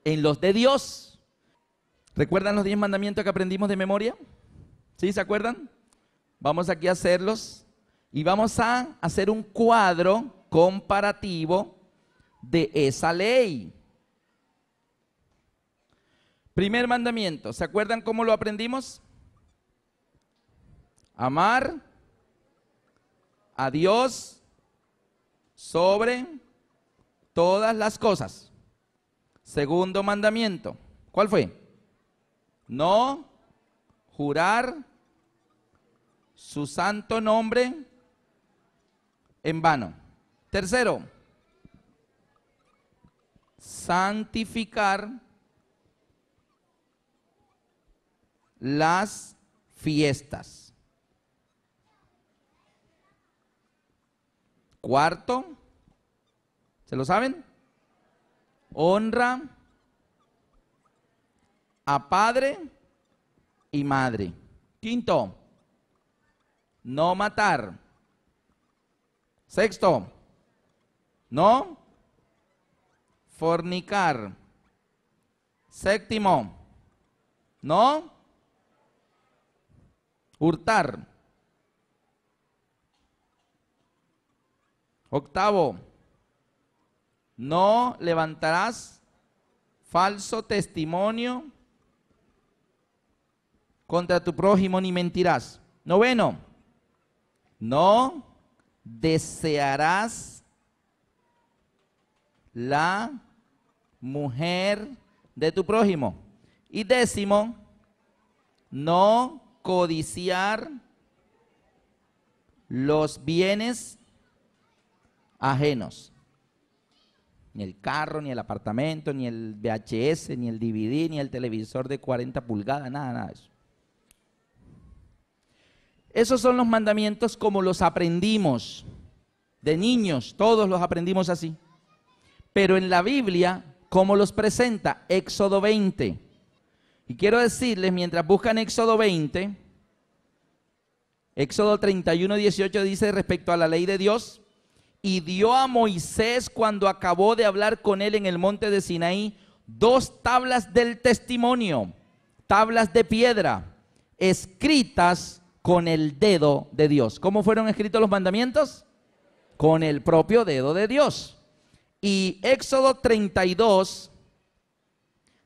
Speaker 1: En los de Dios. ¿Recuerdan los diez mandamientos que aprendimos de memoria? ¿Sí? ¿Se acuerdan? Vamos aquí a hacerlos y vamos a hacer un cuadro comparativo de esa ley. Primer mandamiento, ¿se acuerdan cómo lo aprendimos? Amar a Dios sobre todas las cosas. Segundo mandamiento. ¿Cuál fue? No jurar su santo nombre en vano. Tercero, santificar las fiestas. Cuarto, ¿se lo saben? Honra a padre y madre. Quinto, no matar. Sexto, no fornicar. Séptimo, no hurtar. Octavo, no levantarás falso testimonio contra tu prójimo ni mentirás. Noveno, no desearás la mujer de tu prójimo. Y décimo, no codiciar los bienes ajenos. Ni el carro, ni el apartamento, ni el VHS, ni el DVD, ni el televisor de 40 pulgadas, nada, nada de eso. Esos son los mandamientos como los aprendimos de niños, todos los aprendimos así. Pero en la Biblia, ¿cómo los presenta? Éxodo 20. Y quiero decirles, mientras buscan Éxodo 20, Éxodo 31, 18 dice respecto a la ley de Dios, y dio a Moisés cuando acabó de hablar con él en el monte de Sinaí dos tablas del testimonio, tablas de piedra, escritas con el dedo de Dios. ¿Cómo fueron escritos los mandamientos? Con el propio dedo de Dios. Y Éxodo 32,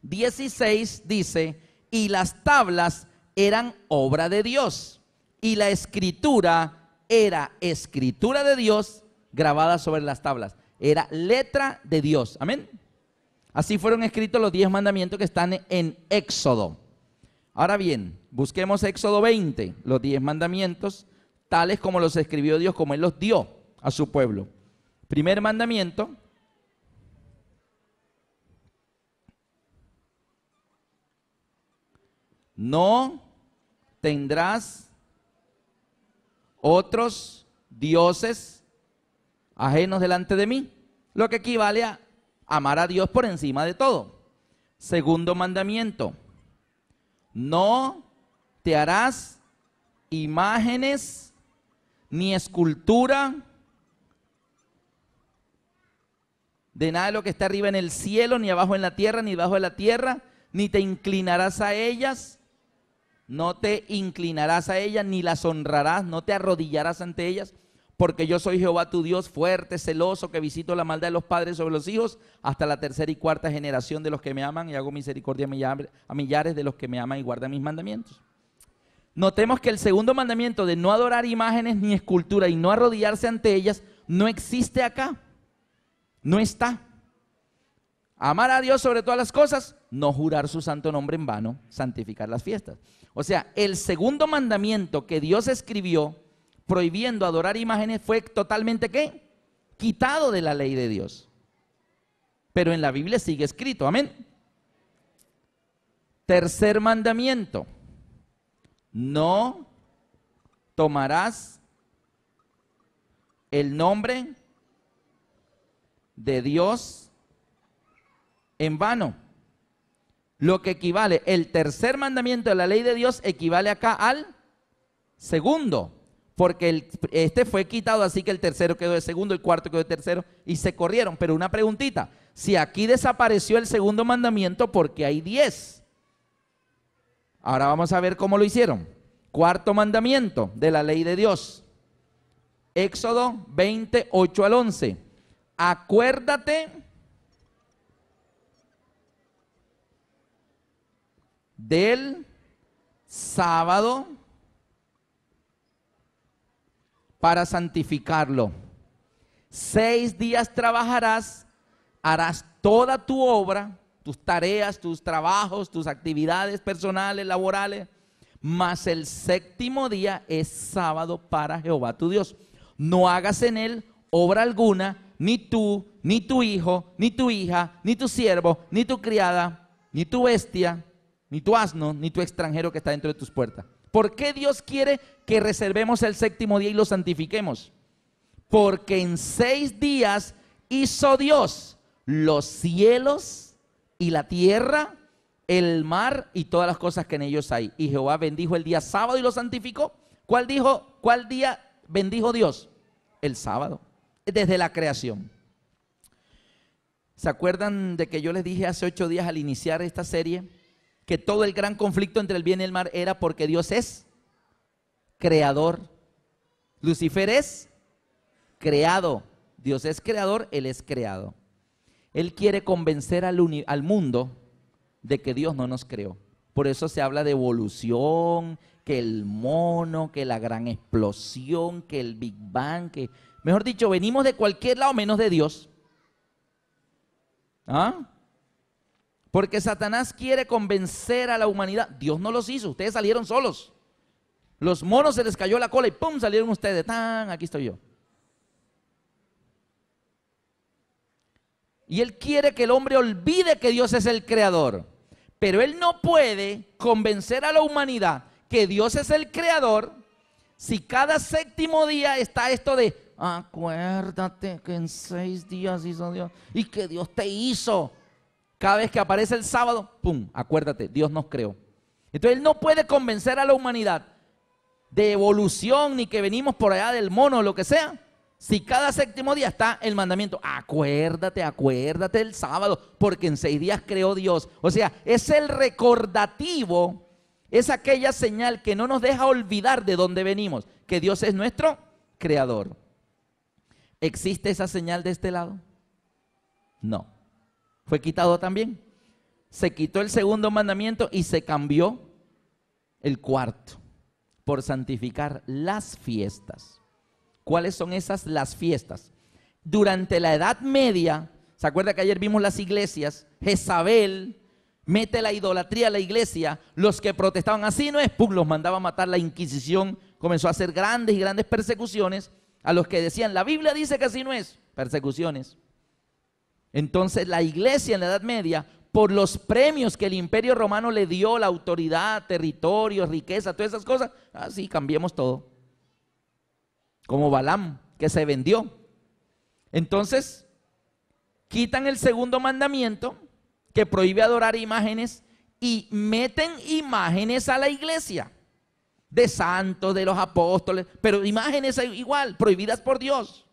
Speaker 1: 16 dice, y las tablas eran obra de Dios, y la escritura era escritura de Dios Grabada sobre las tablas. Era letra de Dios. Amén. Así fueron escritos los diez mandamientos que están en Éxodo. Ahora bien, busquemos Éxodo 20, los diez mandamientos, tales como los escribió Dios, como Él los dio a su pueblo. Primer mandamiento. No tendrás otros dioses ajenos delante de mí, lo que equivale a amar a Dios por encima de todo. Segundo mandamiento, no te harás imágenes ni escultura de nada de lo que está arriba en el cielo, ni abajo en la tierra, ni debajo de la tierra, ni te inclinarás a ellas, no te inclinarás a ellas, ni las honrarás, no te arrodillarás ante ellas, porque yo soy Jehová tu Dios, fuerte, celoso, que visito la maldad de los padres sobre los hijos, hasta la tercera y cuarta generación de los que me aman, y hago misericordia a millares de los que me aman y guardan mis mandamientos. Notemos que el segundo mandamiento de no adorar imágenes ni escultura y no arrodillarse ante ellas no existe acá. No está. Amar a Dios sobre todas las cosas, no jurar su santo nombre en vano, santificar las fiestas. O sea, el segundo mandamiento que Dios escribió prohibiendo adorar imágenes fue totalmente qué? Quitado de la ley de Dios. Pero en la Biblia sigue escrito, amén. Tercer mandamiento, no tomarás el nombre de Dios en vano. Lo que equivale, el tercer mandamiento de la ley de Dios equivale acá al segundo porque este fue quitado, así que el tercero quedó de segundo, el cuarto quedó de tercero, y se corrieron. Pero una preguntita, si aquí desapareció el segundo mandamiento, porque hay diez? Ahora vamos a ver cómo lo hicieron. Cuarto mandamiento de la ley de Dios. Éxodo 20, 8 al 11. Acuérdate del sábado para santificarlo. Seis días trabajarás, harás toda tu obra, tus tareas, tus trabajos, tus actividades personales, laborales, mas el séptimo día es sábado para Jehová tu Dios. No hagas en él obra alguna, ni tú, ni tu hijo, ni tu hija, ni tu siervo, ni tu criada, ni tu bestia, ni tu asno, ni tu extranjero que está dentro de tus puertas. ¿Por qué Dios quiere que reservemos el séptimo día y lo santifiquemos? Porque en seis días hizo Dios los cielos y la tierra, el mar y todas las cosas que en ellos hay. Y Jehová bendijo el día sábado y lo santificó. ¿Cuál dijo? ¿Cuál día bendijo Dios? El sábado, desde la creación. ¿Se acuerdan de que yo les dije hace ocho días al iniciar esta serie? que todo el gran conflicto entre el bien y el mal era porque Dios es creador. Lucifer es creado. Dios es creador, Él es creado. Él quiere convencer al, mundo de que Dios no nos creó. Por eso se habla de evolución, que el mono, que la gran explosión, que el Big Bang, que... Mejor dicho, venimos de cualquier lado menos de Dios. ¿Ah? Porque Satanás quiere convencer a la humanidad. Dios no los hizo, ustedes salieron solos. Los monos se les cayó la cola y ¡pum! salieron ustedes. ¡Tan! Aquí estoy yo. Y él quiere que el hombre olvide que Dios es el creador. Pero él no puede convencer a la humanidad que Dios es el creador si cada séptimo día está esto de acuérdate que en seis días hizo Dios y que Dios te hizo. Cada vez que aparece el sábado, ¡pum! Acuérdate, Dios nos creó. Entonces Él no puede convencer a la humanidad de evolución ni que venimos por allá del mono o lo que sea. Si cada séptimo día está el mandamiento, acuérdate, acuérdate del sábado, porque en seis días creó Dios. O sea, es el recordativo, es aquella señal que no nos deja olvidar de dónde venimos, que Dios es nuestro creador. ¿Existe esa señal de este lado? No fue quitado también. Se quitó el segundo mandamiento y se cambió el cuarto por santificar las fiestas. ¿Cuáles son esas las fiestas? Durante la Edad Media, ¿se acuerda que ayer vimos las iglesias? Jezabel mete la idolatría a la iglesia. Los que protestaban así no es, pum, los mandaba a matar. La Inquisición comenzó a hacer grandes y grandes persecuciones a los que decían, la Biblia dice que así no es. Persecuciones. Entonces la iglesia en la Edad Media, por los premios que el imperio romano le dio, la autoridad, territorio, riqueza, todas esas cosas, así ah, cambiemos todo. Como Balam, que se vendió. Entonces, quitan el segundo mandamiento que prohíbe adorar imágenes y meten imágenes a la iglesia de santos, de los apóstoles, pero imágenes igual, prohibidas por Dios.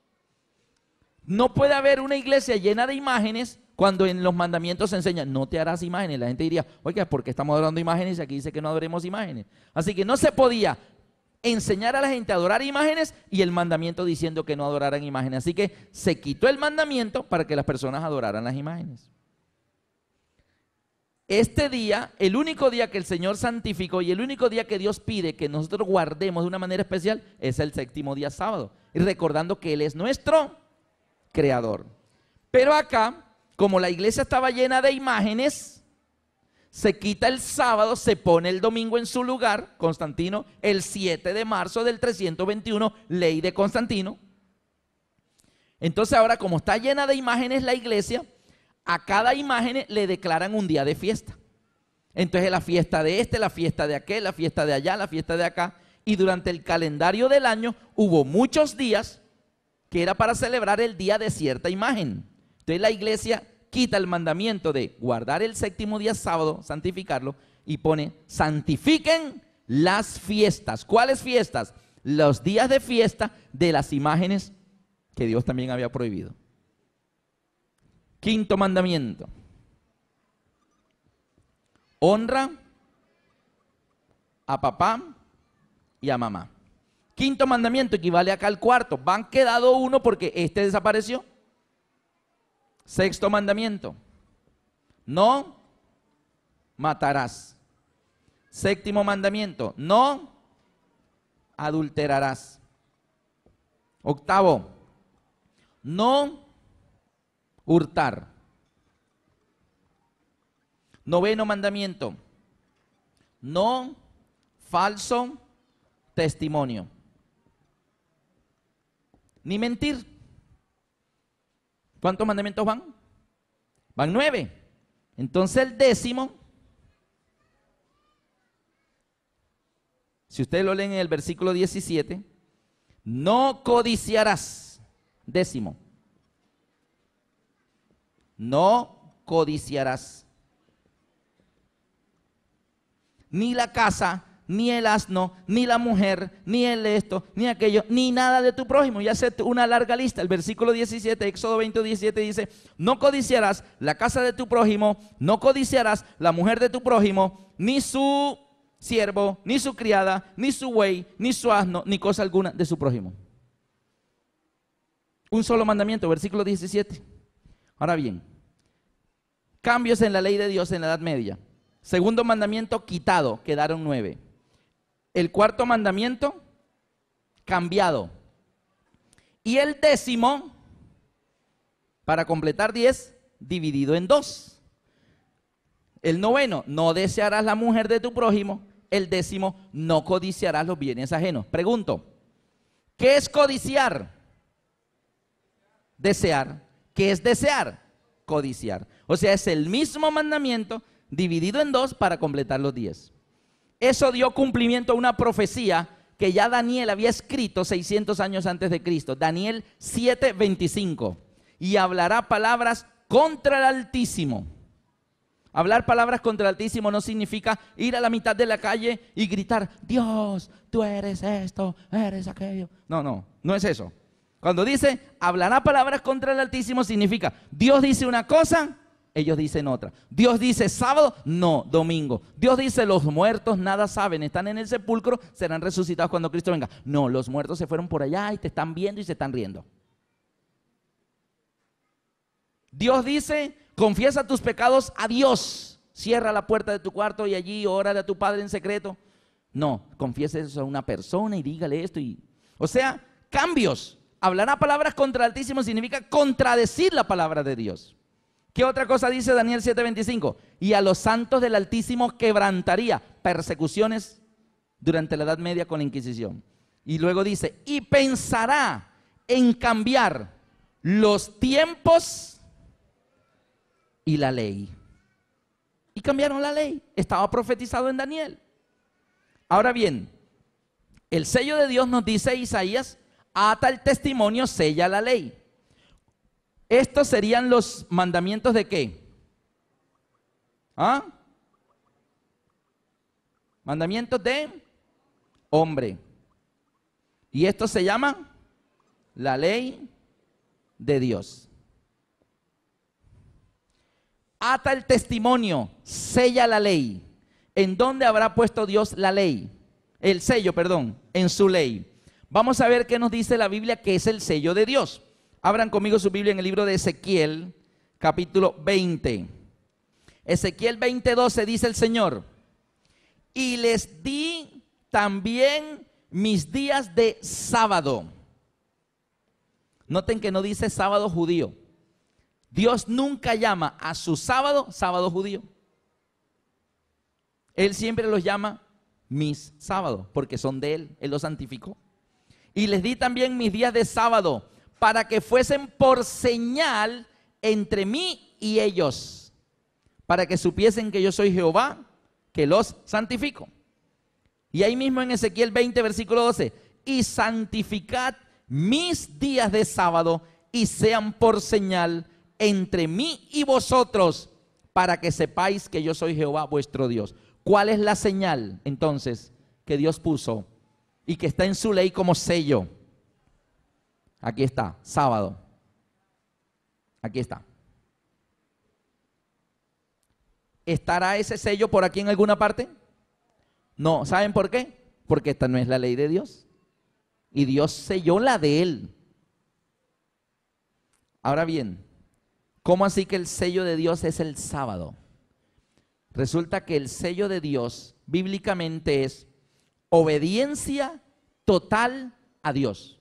Speaker 1: No puede haber una iglesia llena de imágenes cuando en los mandamientos se enseña, no te harás imágenes. La gente diría, oiga, ¿por qué estamos adorando imágenes? Y aquí dice que no adoremos imágenes. Así que no se podía enseñar a la gente a adorar imágenes y el mandamiento diciendo que no adoraran imágenes. Así que se quitó el mandamiento para que las personas adoraran las imágenes. Este día, el único día que el Señor santificó y el único día que Dios pide que nosotros guardemos de una manera especial es el séptimo día sábado, Y recordando que Él es nuestro creador. Pero acá, como la iglesia estaba llena de imágenes, se quita el sábado, se pone el domingo en su lugar, Constantino, el 7 de marzo del 321, ley de Constantino. Entonces ahora, como está llena de imágenes la iglesia, a cada imagen le declaran un día de fiesta. Entonces la fiesta de este, la fiesta de aquel, la fiesta de allá, la fiesta de acá. Y durante el calendario del año hubo muchos días que era para celebrar el día de cierta imagen. Entonces la iglesia quita el mandamiento de guardar el séptimo día sábado, santificarlo, y pone, santifiquen las fiestas. ¿Cuáles fiestas? Los días de fiesta de las imágenes que Dios también había prohibido. Quinto mandamiento. Honra a papá y a mamá quinto mandamiento equivale acá al cuarto. Van quedado uno porque este desapareció. Sexto mandamiento. No matarás. Séptimo mandamiento. No adulterarás. Octavo. No hurtar. Noveno mandamiento. No falso testimonio ni mentir. ¿Cuántos mandamientos van? Van nueve. Entonces el décimo, si ustedes lo leen en el versículo 17, no codiciarás. Décimo. No codiciarás. Ni la casa, ni el asno, ni la mujer, ni el esto, ni aquello, ni nada de tu prójimo. Y hace una larga lista. El versículo 17, Éxodo 20, 17 dice, no codiciarás la casa de tu prójimo, no codiciarás la mujer de tu prójimo, ni su siervo, ni su criada, ni su buey, ni su asno, ni cosa alguna de su prójimo. Un solo mandamiento, versículo 17. Ahora bien, cambios en la ley de Dios en la Edad Media. Segundo mandamiento quitado, quedaron nueve el cuarto mandamiento cambiado. Y el décimo, para completar diez, dividido en dos. El noveno, no desearás la mujer de tu prójimo. El décimo, no codiciarás los bienes ajenos. Pregunto, ¿qué es codiciar? Desear. ¿Qué es desear? Codiciar. O sea, es el mismo mandamiento dividido en dos para completar los diez. Eso dio cumplimiento a una profecía que ya Daniel había escrito 600 años antes de Cristo. Daniel 7:25. Y hablará palabras contra el Altísimo. Hablar palabras contra el Altísimo no significa ir a la mitad de la calle y gritar, Dios, tú eres esto, eres aquello. No, no, no es eso. Cuando dice, hablará palabras contra el Altísimo, significa, Dios dice una cosa ellos dicen otra. Dios dice sábado, no, domingo. Dios dice los muertos nada saben, están en el sepulcro, serán resucitados cuando Cristo venga. No, los muertos se fueron por allá y te están viendo y se están riendo. Dios dice, confiesa tus pecados a Dios. Cierra la puerta de tu cuarto y allí órale a tu padre en secreto. No, confiesa eso a una persona y dígale esto y o sea, cambios. a palabras contra Altísimo significa contradecir la palabra de Dios. ¿Qué otra cosa dice Daniel 7:25? Y a los santos del Altísimo quebrantaría persecuciones durante la Edad Media con la Inquisición. Y luego dice, y pensará en cambiar los tiempos y la ley. Y cambiaron la ley. Estaba profetizado en Daniel. Ahora bien, el sello de Dios nos dice Isaías, ata el testimonio, sella la ley. Estos serían los mandamientos de qué? ¿Ah? Mandamientos de hombre. Y esto se llama la ley de Dios. Ata el testimonio, sella la ley. ¿En dónde habrá puesto Dios la ley? El sello, perdón, en su ley. Vamos a ver qué nos dice la Biblia que es el sello de Dios. Abran conmigo su Biblia en el libro de Ezequiel, capítulo 20. Ezequiel 20:12 dice el Señor, y les di también mis días de sábado. Noten que no dice sábado judío. Dios nunca llama a su sábado sábado judío. Él siempre los llama mis sábados, porque son de Él, Él los santificó. Y les di también mis días de sábado para que fuesen por señal entre mí y ellos, para que supiesen que yo soy Jehová, que los santifico. Y ahí mismo en Ezequiel 20, versículo 12, y santificad mis días de sábado y sean por señal entre mí y vosotros, para que sepáis que yo soy Jehová vuestro Dios. ¿Cuál es la señal entonces que Dios puso y que está en su ley como sello? Aquí está, sábado. Aquí está. ¿Estará ese sello por aquí en alguna parte? No, ¿saben por qué? Porque esta no es la ley de Dios. Y Dios selló la de él. Ahora bien, ¿cómo así que el sello de Dios es el sábado? Resulta que el sello de Dios bíblicamente es obediencia total a Dios.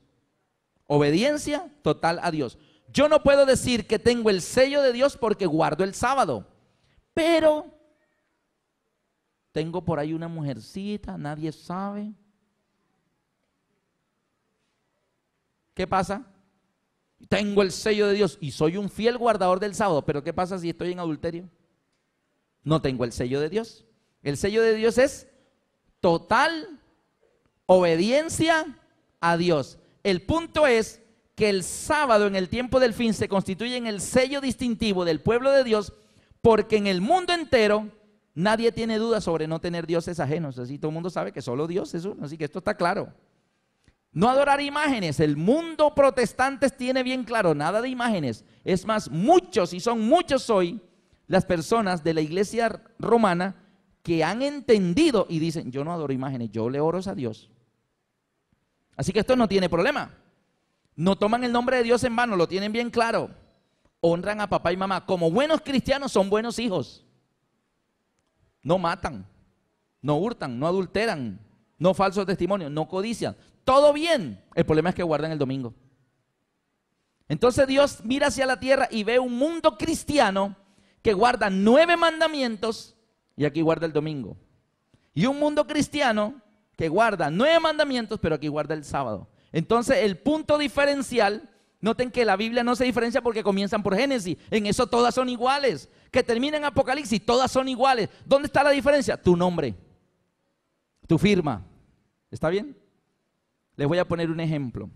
Speaker 1: Obediencia total a Dios. Yo no puedo decir que tengo el sello de Dios porque guardo el sábado, pero tengo por ahí una mujercita, nadie sabe. ¿Qué pasa? Tengo el sello de Dios y soy un fiel guardador del sábado, pero ¿qué pasa si estoy en adulterio? No tengo el sello de Dios. El sello de Dios es total obediencia a Dios. El punto es que el sábado en el tiempo del fin se constituye en el sello distintivo del pueblo de Dios, porque en el mundo entero nadie tiene duda sobre no tener dioses ajenos. Así todo el mundo sabe que solo Dios es uno, así que esto está claro. No adorar imágenes, el mundo protestante tiene bien claro, nada de imágenes. Es más, muchos, y son muchos hoy, las personas de la iglesia romana que han entendido y dicen, yo no adoro imágenes, yo le oro a Dios. Así que esto no tiene problema. No toman el nombre de Dios en vano, lo tienen bien claro. Honran a papá y mamá. Como buenos cristianos son buenos hijos. No matan, no hurtan, no adulteran, no falsos testimonios, no codician. Todo bien. El problema es que guardan el domingo. Entonces Dios mira hacia la tierra y ve un mundo cristiano que guarda nueve mandamientos y aquí guarda el domingo. Y un mundo cristiano que guarda nueve mandamientos, pero aquí guarda el sábado. Entonces, el punto diferencial, noten que la Biblia no se diferencia porque comienzan por Génesis, en eso todas son iguales. Que termina en Apocalipsis, todas son iguales. ¿Dónde está la diferencia? Tu nombre, tu firma. ¿Está bien? Les voy a poner un ejemplo.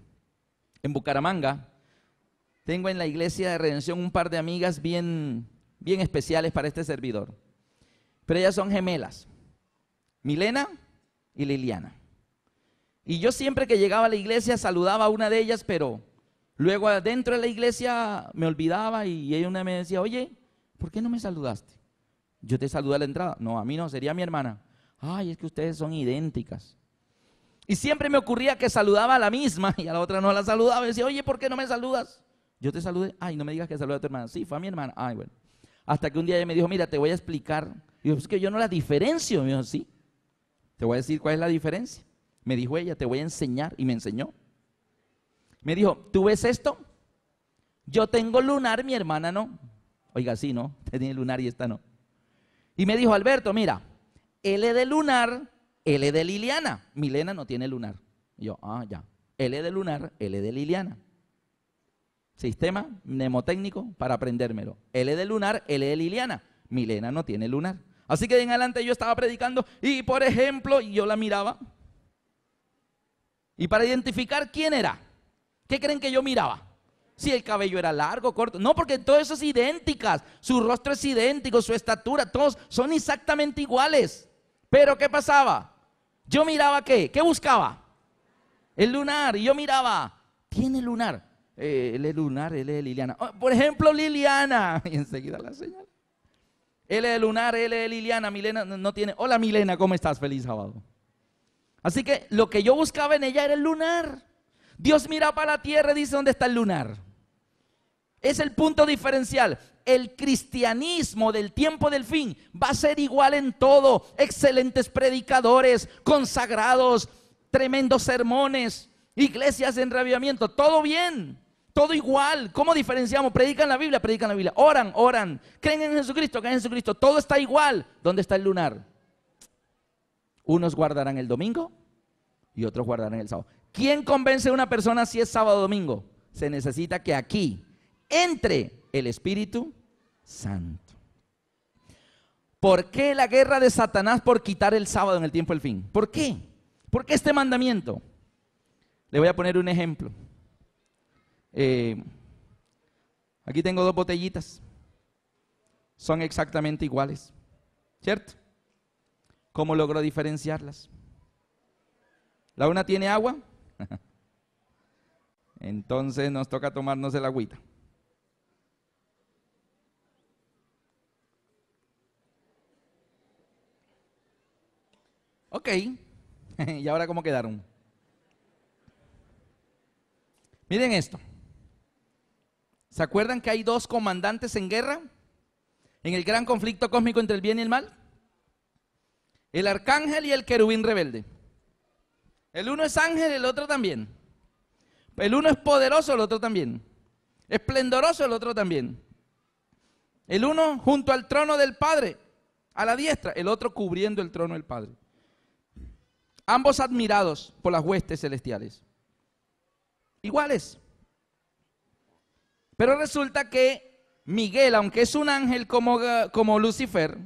Speaker 1: En Bucaramanga, tengo en la iglesia de redención un par de amigas bien, bien especiales para este servidor. Pero ellas son gemelas. Milena y Liliana. Y yo siempre que llegaba a la iglesia saludaba a una de ellas, pero luego adentro de la iglesia me olvidaba y ella una me decía, oye, ¿por qué no me saludaste? Yo te saludo a la entrada. No, a mí no, sería mi hermana. Ay, es que ustedes son idénticas. Y siempre me ocurría que saludaba a la misma y a la otra no la saludaba. Y decía, oye, ¿por qué no me saludas? Yo te saludé. Ay, no me digas que saludé a tu hermana. Sí, fue a mi hermana. Ay, bueno. Hasta que un día ella me dijo, mira, te voy a explicar. Y yo, es que yo no la diferencio. Y dijo, sí. Te voy a decir cuál es la diferencia. Me dijo ella, te voy a enseñar y me enseñó. Me dijo, ¿tú ves esto? Yo tengo lunar, mi hermana no. Oiga, sí, ¿no? tiene lunar y esta no. Y me dijo, Alberto, mira, L de lunar, L de Liliana. Milena no tiene lunar. Y yo, ah, ya. L de lunar, L de Liliana. Sistema mnemotécnico para aprendérmelo. L de lunar, L de Liliana. Milena no tiene lunar. Así que de en adelante yo estaba predicando y, por ejemplo, yo la miraba. Y para identificar quién era, ¿qué creen que yo miraba? Si el cabello era largo, corto. No, porque eso es idénticas. Su rostro es idéntico, su estatura, todos son exactamente iguales. Pero ¿qué pasaba? Yo miraba qué, ¿qué buscaba? El lunar. Y yo miraba, tiene lunar. Eh, él es lunar, él es Liliana. Oh, por ejemplo, Liliana. Y enseguida la señal es el Lunar, L es Liliana, Milena no tiene. Hola Milena, ¿cómo estás? Feliz sábado. Así que lo que yo buscaba en ella era el lunar. Dios mira para la tierra y dice dónde está el lunar. Es el punto diferencial. El cristianismo del tiempo del fin va a ser igual en todo. Excelentes predicadores, consagrados, tremendos sermones, iglesias en enrabiamiento, todo bien. Todo igual. ¿Cómo diferenciamos? Predican la Biblia, predican la Biblia. Oran, oran. Creen en Jesucristo, creen en Jesucristo. Todo está igual. ¿Dónde está el lunar? Unos guardarán el domingo y otros guardarán el sábado. ¿Quién convence a una persona si es sábado o domingo? Se necesita que aquí entre el Espíritu Santo. ¿Por qué la guerra de Satanás por quitar el sábado en el tiempo del fin? ¿Por qué? ¿Por qué este mandamiento? Le voy a poner un ejemplo. Eh, aquí tengo dos botellitas. Son exactamente iguales. ¿Cierto? ¿Cómo logro diferenciarlas? La una tiene agua. Entonces nos toca tomarnos el agüita. Ok. ¿Y ahora cómo quedaron? Miren esto. ¿Se acuerdan que hay dos comandantes en guerra? En el gran conflicto cósmico entre el bien y el mal. El arcángel y el querubín rebelde. El uno es ángel, el otro también. El uno es poderoso, el otro también. Esplendoroso, el otro también. El uno junto al trono del Padre, a la diestra, el otro cubriendo el trono del Padre. Ambos admirados por las huestes celestiales. Iguales. Pero resulta que Miguel, aunque es un ángel como, eh, como Lucifer,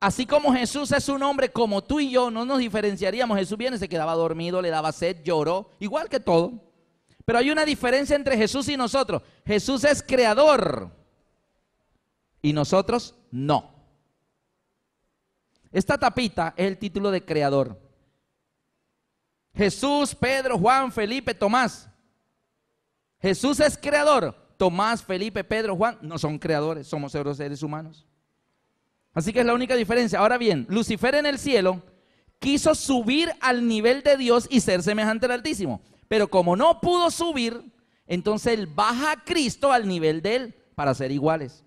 Speaker 1: así como Jesús es un hombre como tú y yo, no nos diferenciaríamos. Jesús viene, se quedaba dormido, le daba sed, lloró, igual que todo. Pero hay una diferencia entre Jesús y nosotros. Jesús es creador y nosotros no. Esta tapita es el título de creador. Jesús, Pedro, Juan, Felipe, Tomás. Jesús es creador. Tomás, Felipe, Pedro, Juan no son creadores, somos seres humanos. Así que es la única diferencia. Ahora bien, Lucifer en el cielo quiso subir al nivel de Dios y ser semejante al Altísimo. Pero como no pudo subir, entonces él baja a Cristo al nivel de él para ser iguales.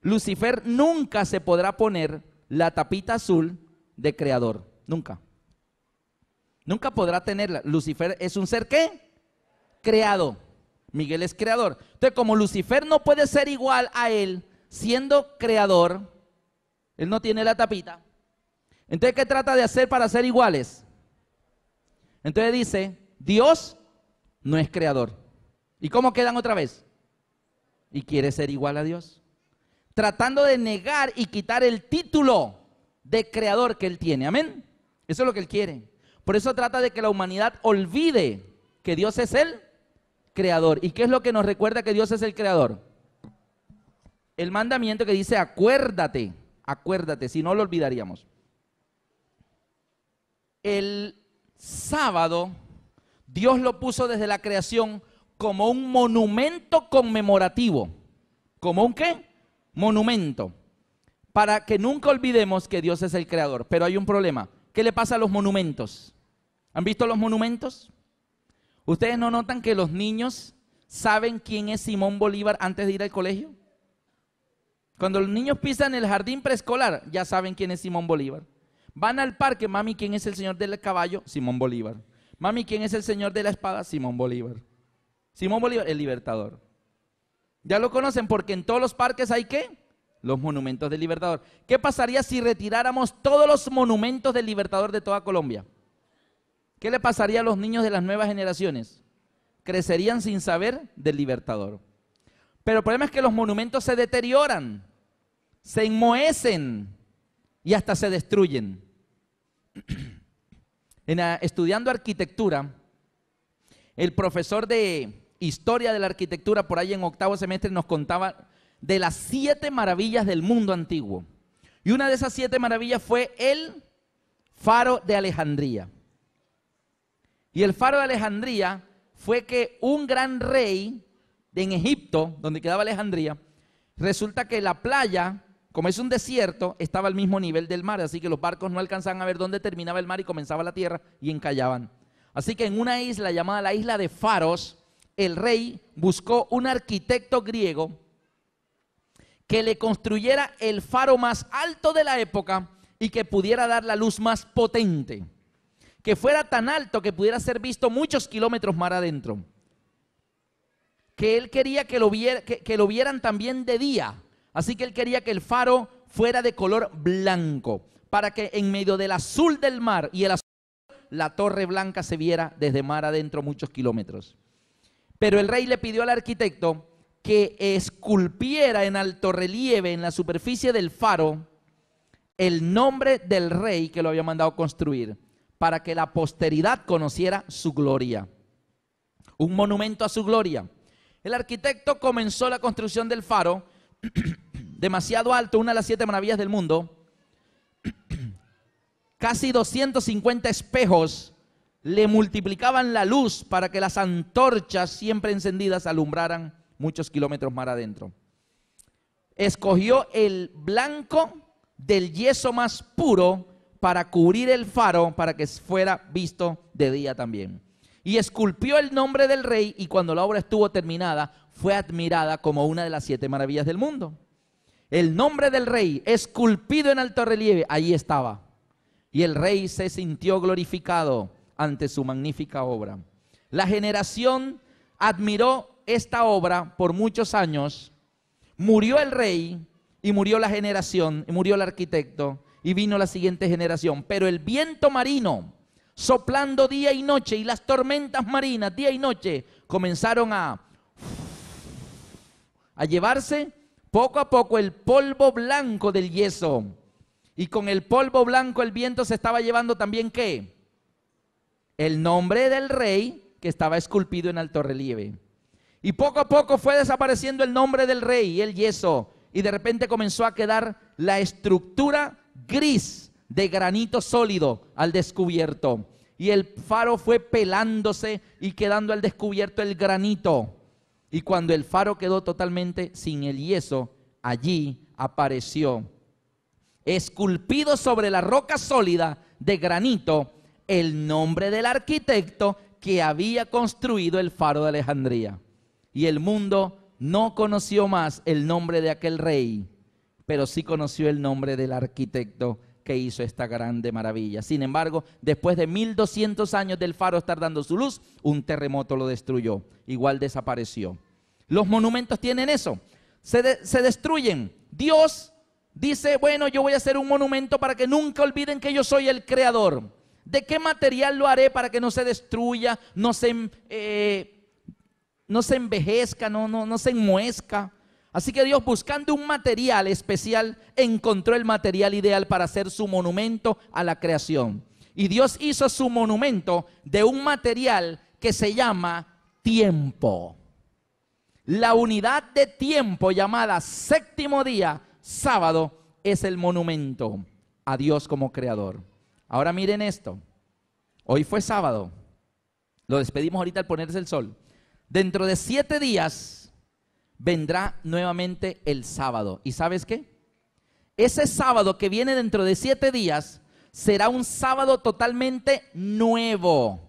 Speaker 1: Lucifer nunca se podrá poner la tapita azul de creador. Nunca. Nunca podrá tenerla. Lucifer es un ser que creado. Miguel es creador. Entonces, como Lucifer no puede ser igual a él, siendo creador, él no tiene la tapita. Entonces, ¿qué trata de hacer para ser iguales? Entonces dice, Dios no es creador. ¿Y cómo quedan otra vez? Y quiere ser igual a Dios. Tratando de negar y quitar el título de creador que él tiene. Amén. Eso es lo que él quiere. Por eso trata de que la humanidad olvide que Dios es él creador. ¿Y qué es lo que nos recuerda que Dios es el creador? El mandamiento que dice, acuérdate, acuérdate, si no lo olvidaríamos. El sábado Dios lo puso desde la creación como un monumento conmemorativo. ¿Como un qué? Monumento. Para que nunca olvidemos que Dios es el creador. Pero hay un problema. ¿Qué le pasa a los monumentos? ¿Han visto los monumentos? ¿Ustedes no notan que los niños saben quién es Simón Bolívar antes de ir al colegio? Cuando los niños pisan el jardín preescolar, ya saben quién es Simón Bolívar. Van al parque, mami, ¿quién es el señor del caballo? Simón Bolívar. Mami, ¿quién es el señor de la espada? Simón Bolívar. Simón Bolívar, el libertador. Ya lo conocen porque en todos los parques hay qué? Los monumentos del libertador. ¿Qué pasaría si retiráramos todos los monumentos del libertador de toda Colombia? ¿Qué le pasaría a los niños de las nuevas generaciones? Crecerían sin saber del libertador. Pero el problema es que los monumentos se deterioran, se enmohecen y hasta se destruyen. en, ah, estudiando arquitectura, el profesor de historia de la arquitectura por ahí en octavo semestre nos contaba de las siete maravillas del mundo antiguo. Y una de esas siete maravillas fue el faro de Alejandría. Y el faro de Alejandría fue que un gran rey en Egipto, donde quedaba Alejandría, resulta que la playa, como es un desierto, estaba al mismo nivel del mar, así que los barcos no alcanzaban a ver dónde terminaba el mar y comenzaba la tierra y encallaban. Así que en una isla llamada la isla de Faros, el rey buscó un arquitecto griego que le construyera el faro más alto de la época y que pudiera dar la luz más potente que fuera tan alto que pudiera ser visto muchos kilómetros mar adentro. Que él quería que lo, que, lo vieran también de día. Así que él quería que el faro fuera de color blanco, para que en medio del azul del mar y el azul la torre blanca se viera desde mar adentro muchos kilómetros. Pero el rey le pidió al arquitecto que esculpiera en alto relieve en la superficie del faro el nombre del rey que lo había mandado construir para que la posteridad conociera su gloria. Un monumento a su gloria. El arquitecto comenzó la construcción del faro, demasiado alto, una de las siete maravillas del mundo, casi 250 espejos le multiplicaban la luz para que las antorchas siempre encendidas alumbraran muchos kilómetros más adentro. Escogió el blanco del yeso más puro para cubrir el faro para que fuera visto de día también. Y esculpió el nombre del rey y cuando la obra estuvo terminada fue admirada como una de las siete maravillas del mundo. El nombre del rey esculpido en alto relieve, ahí estaba. Y el rey se sintió glorificado ante su magnífica obra. La generación admiró esta obra por muchos años. Murió el rey y murió la generación, y murió el arquitecto, y vino la siguiente generación. Pero el viento marino, soplando día y noche, y las tormentas marinas día y noche, comenzaron a, a llevarse poco a poco el polvo blanco del yeso. Y con el polvo blanco el viento se estaba llevando también qué? El nombre del rey que estaba esculpido en alto relieve. Y poco a poco fue desapareciendo el nombre del rey, el yeso, y de repente comenzó a quedar la estructura gris de granito sólido al descubierto. Y el faro fue pelándose y quedando al descubierto el granito. Y cuando el faro quedó totalmente sin el yeso, allí apareció, esculpido sobre la roca sólida de granito, el nombre del arquitecto que había construido el faro de Alejandría. Y el mundo no conoció más el nombre de aquel rey pero sí conoció el nombre del arquitecto que hizo esta grande maravilla. Sin embargo, después de 1200 años del faro estar dando su luz, un terremoto lo destruyó, igual desapareció. Los monumentos tienen eso, se, destruyen. Dios dice, bueno, yo voy a hacer un monumento para que nunca olviden que yo soy el creador. ¿De qué material lo haré para que no se destruya, no se, eh, no se envejezca, no, no, no se enmuezca? Así que Dios buscando un material especial encontró el material ideal para hacer su monumento a la creación. Y Dios hizo su monumento de un material que se llama tiempo. La unidad de tiempo llamada séptimo día, sábado, es el monumento a Dios como creador. Ahora miren esto. Hoy fue sábado. Lo despedimos ahorita al ponerse el sol. Dentro de siete días vendrá nuevamente el sábado. ¿Y sabes qué? Ese sábado que viene dentro de siete días será un sábado totalmente nuevo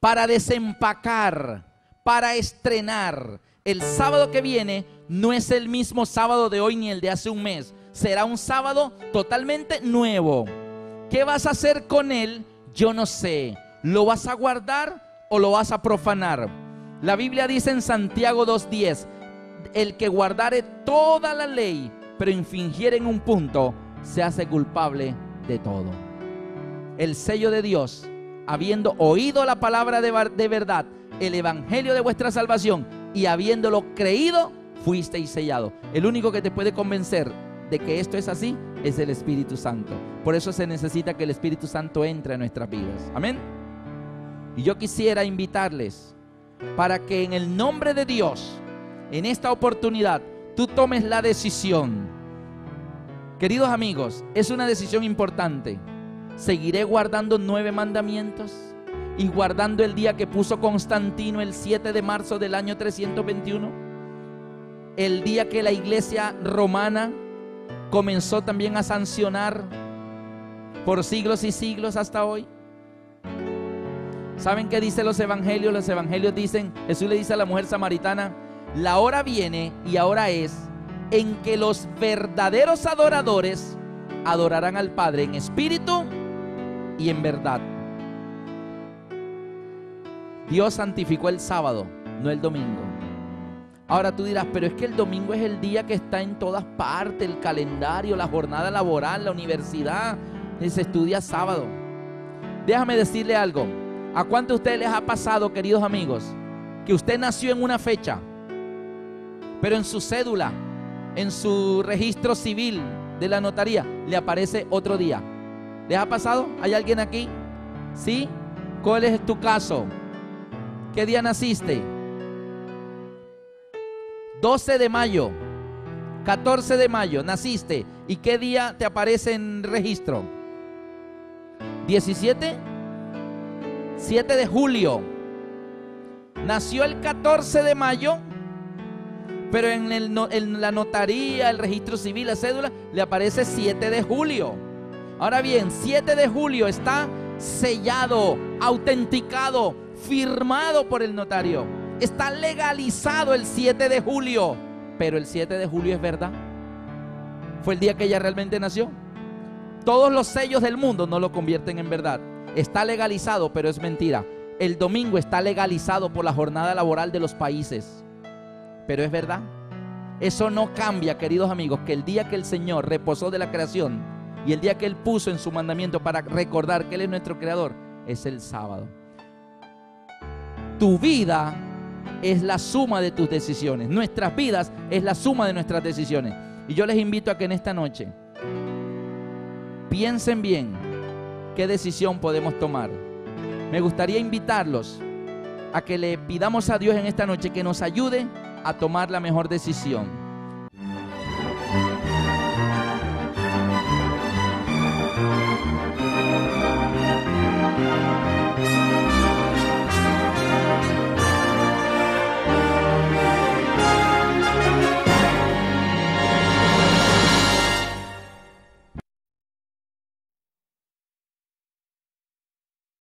Speaker 1: para desempacar, para estrenar. El sábado que viene no es el mismo sábado de hoy ni el de hace un mes. Será un sábado totalmente nuevo. ¿Qué vas a hacer con él? Yo no sé. ¿Lo vas a guardar o lo vas a profanar? La Biblia dice en Santiago 2.10, el que guardare toda la ley, pero infingiere en un punto, se hace culpable de todo. El sello de Dios, habiendo oído la palabra de, de verdad, el evangelio de vuestra salvación, y habiéndolo creído, fuisteis sellado. El único que te puede convencer de que esto es así es el Espíritu Santo. Por eso se necesita que el Espíritu Santo entre en nuestras vidas. Amén. Y yo quisiera invitarles para que en el nombre de Dios en esta oportunidad tú tomes la decisión. Queridos amigos, es una decisión importante. ¿Seguiré guardando nueve mandamientos? ¿Y guardando el día que puso Constantino el 7 de marzo del año 321? el día que la iglesia romana comenzó también a sancionar por siglos y siglos hasta hoy. ¿Saben qué dicen los evangelios? Los evangelios dicen, Jesús le dice a la mujer samaritana, la hora viene y ahora es en que los verdaderos adoradores adorarán al Padre en espíritu y en verdad. Dios santificó el sábado, no el domingo. Ahora tú dirás, pero es que el domingo es el día que está en todas partes, el calendario, la jornada laboral, la universidad, se estudia sábado. Déjame decirle algo. ¿A cuánto de ustedes les ha pasado, queridos amigos, que usted nació en una fecha? pero en su cédula, en su registro civil de la notaría, le aparece otro día. ¿Les ha pasado? ¿Hay alguien aquí? ¿Sí? ¿Cuál es tu caso? ¿Qué día naciste? 12 de mayo, 14 de mayo, naciste. ¿Y qué día te aparece en registro? 17, 7 de julio. Nació el 14 de mayo, pero en, la notaría, el registro civil, la cédula, le aparece 7 de julio. Ahora bien, 7 de julio está sellado, autenticado, firmado por el notario. Está legalizado el 7 de julio. Pero el 7 de julio es verdad. Fue el día que ella realmente nació. Todos los sellos del mundo no lo convierten en verdad. Está legalizado, pero es mentira. El domingo está legalizado por la jornada laboral de los países pero es verdad. Eso no cambia, queridos amigos, que el día que el Señor reposó de la creación y el día que Él puso en su mandamiento para recordar que Él es nuestro creador, es el sábado. Tu vida es la suma de tus decisiones. Nuestras vidas es la suma de nuestras decisiones. Y yo les invito a que en esta noche piensen bien qué decisión podemos tomar. Me gustaría invitarlos a que le pidamos a Dios en esta noche que nos ayude a tomar la mejor decisión.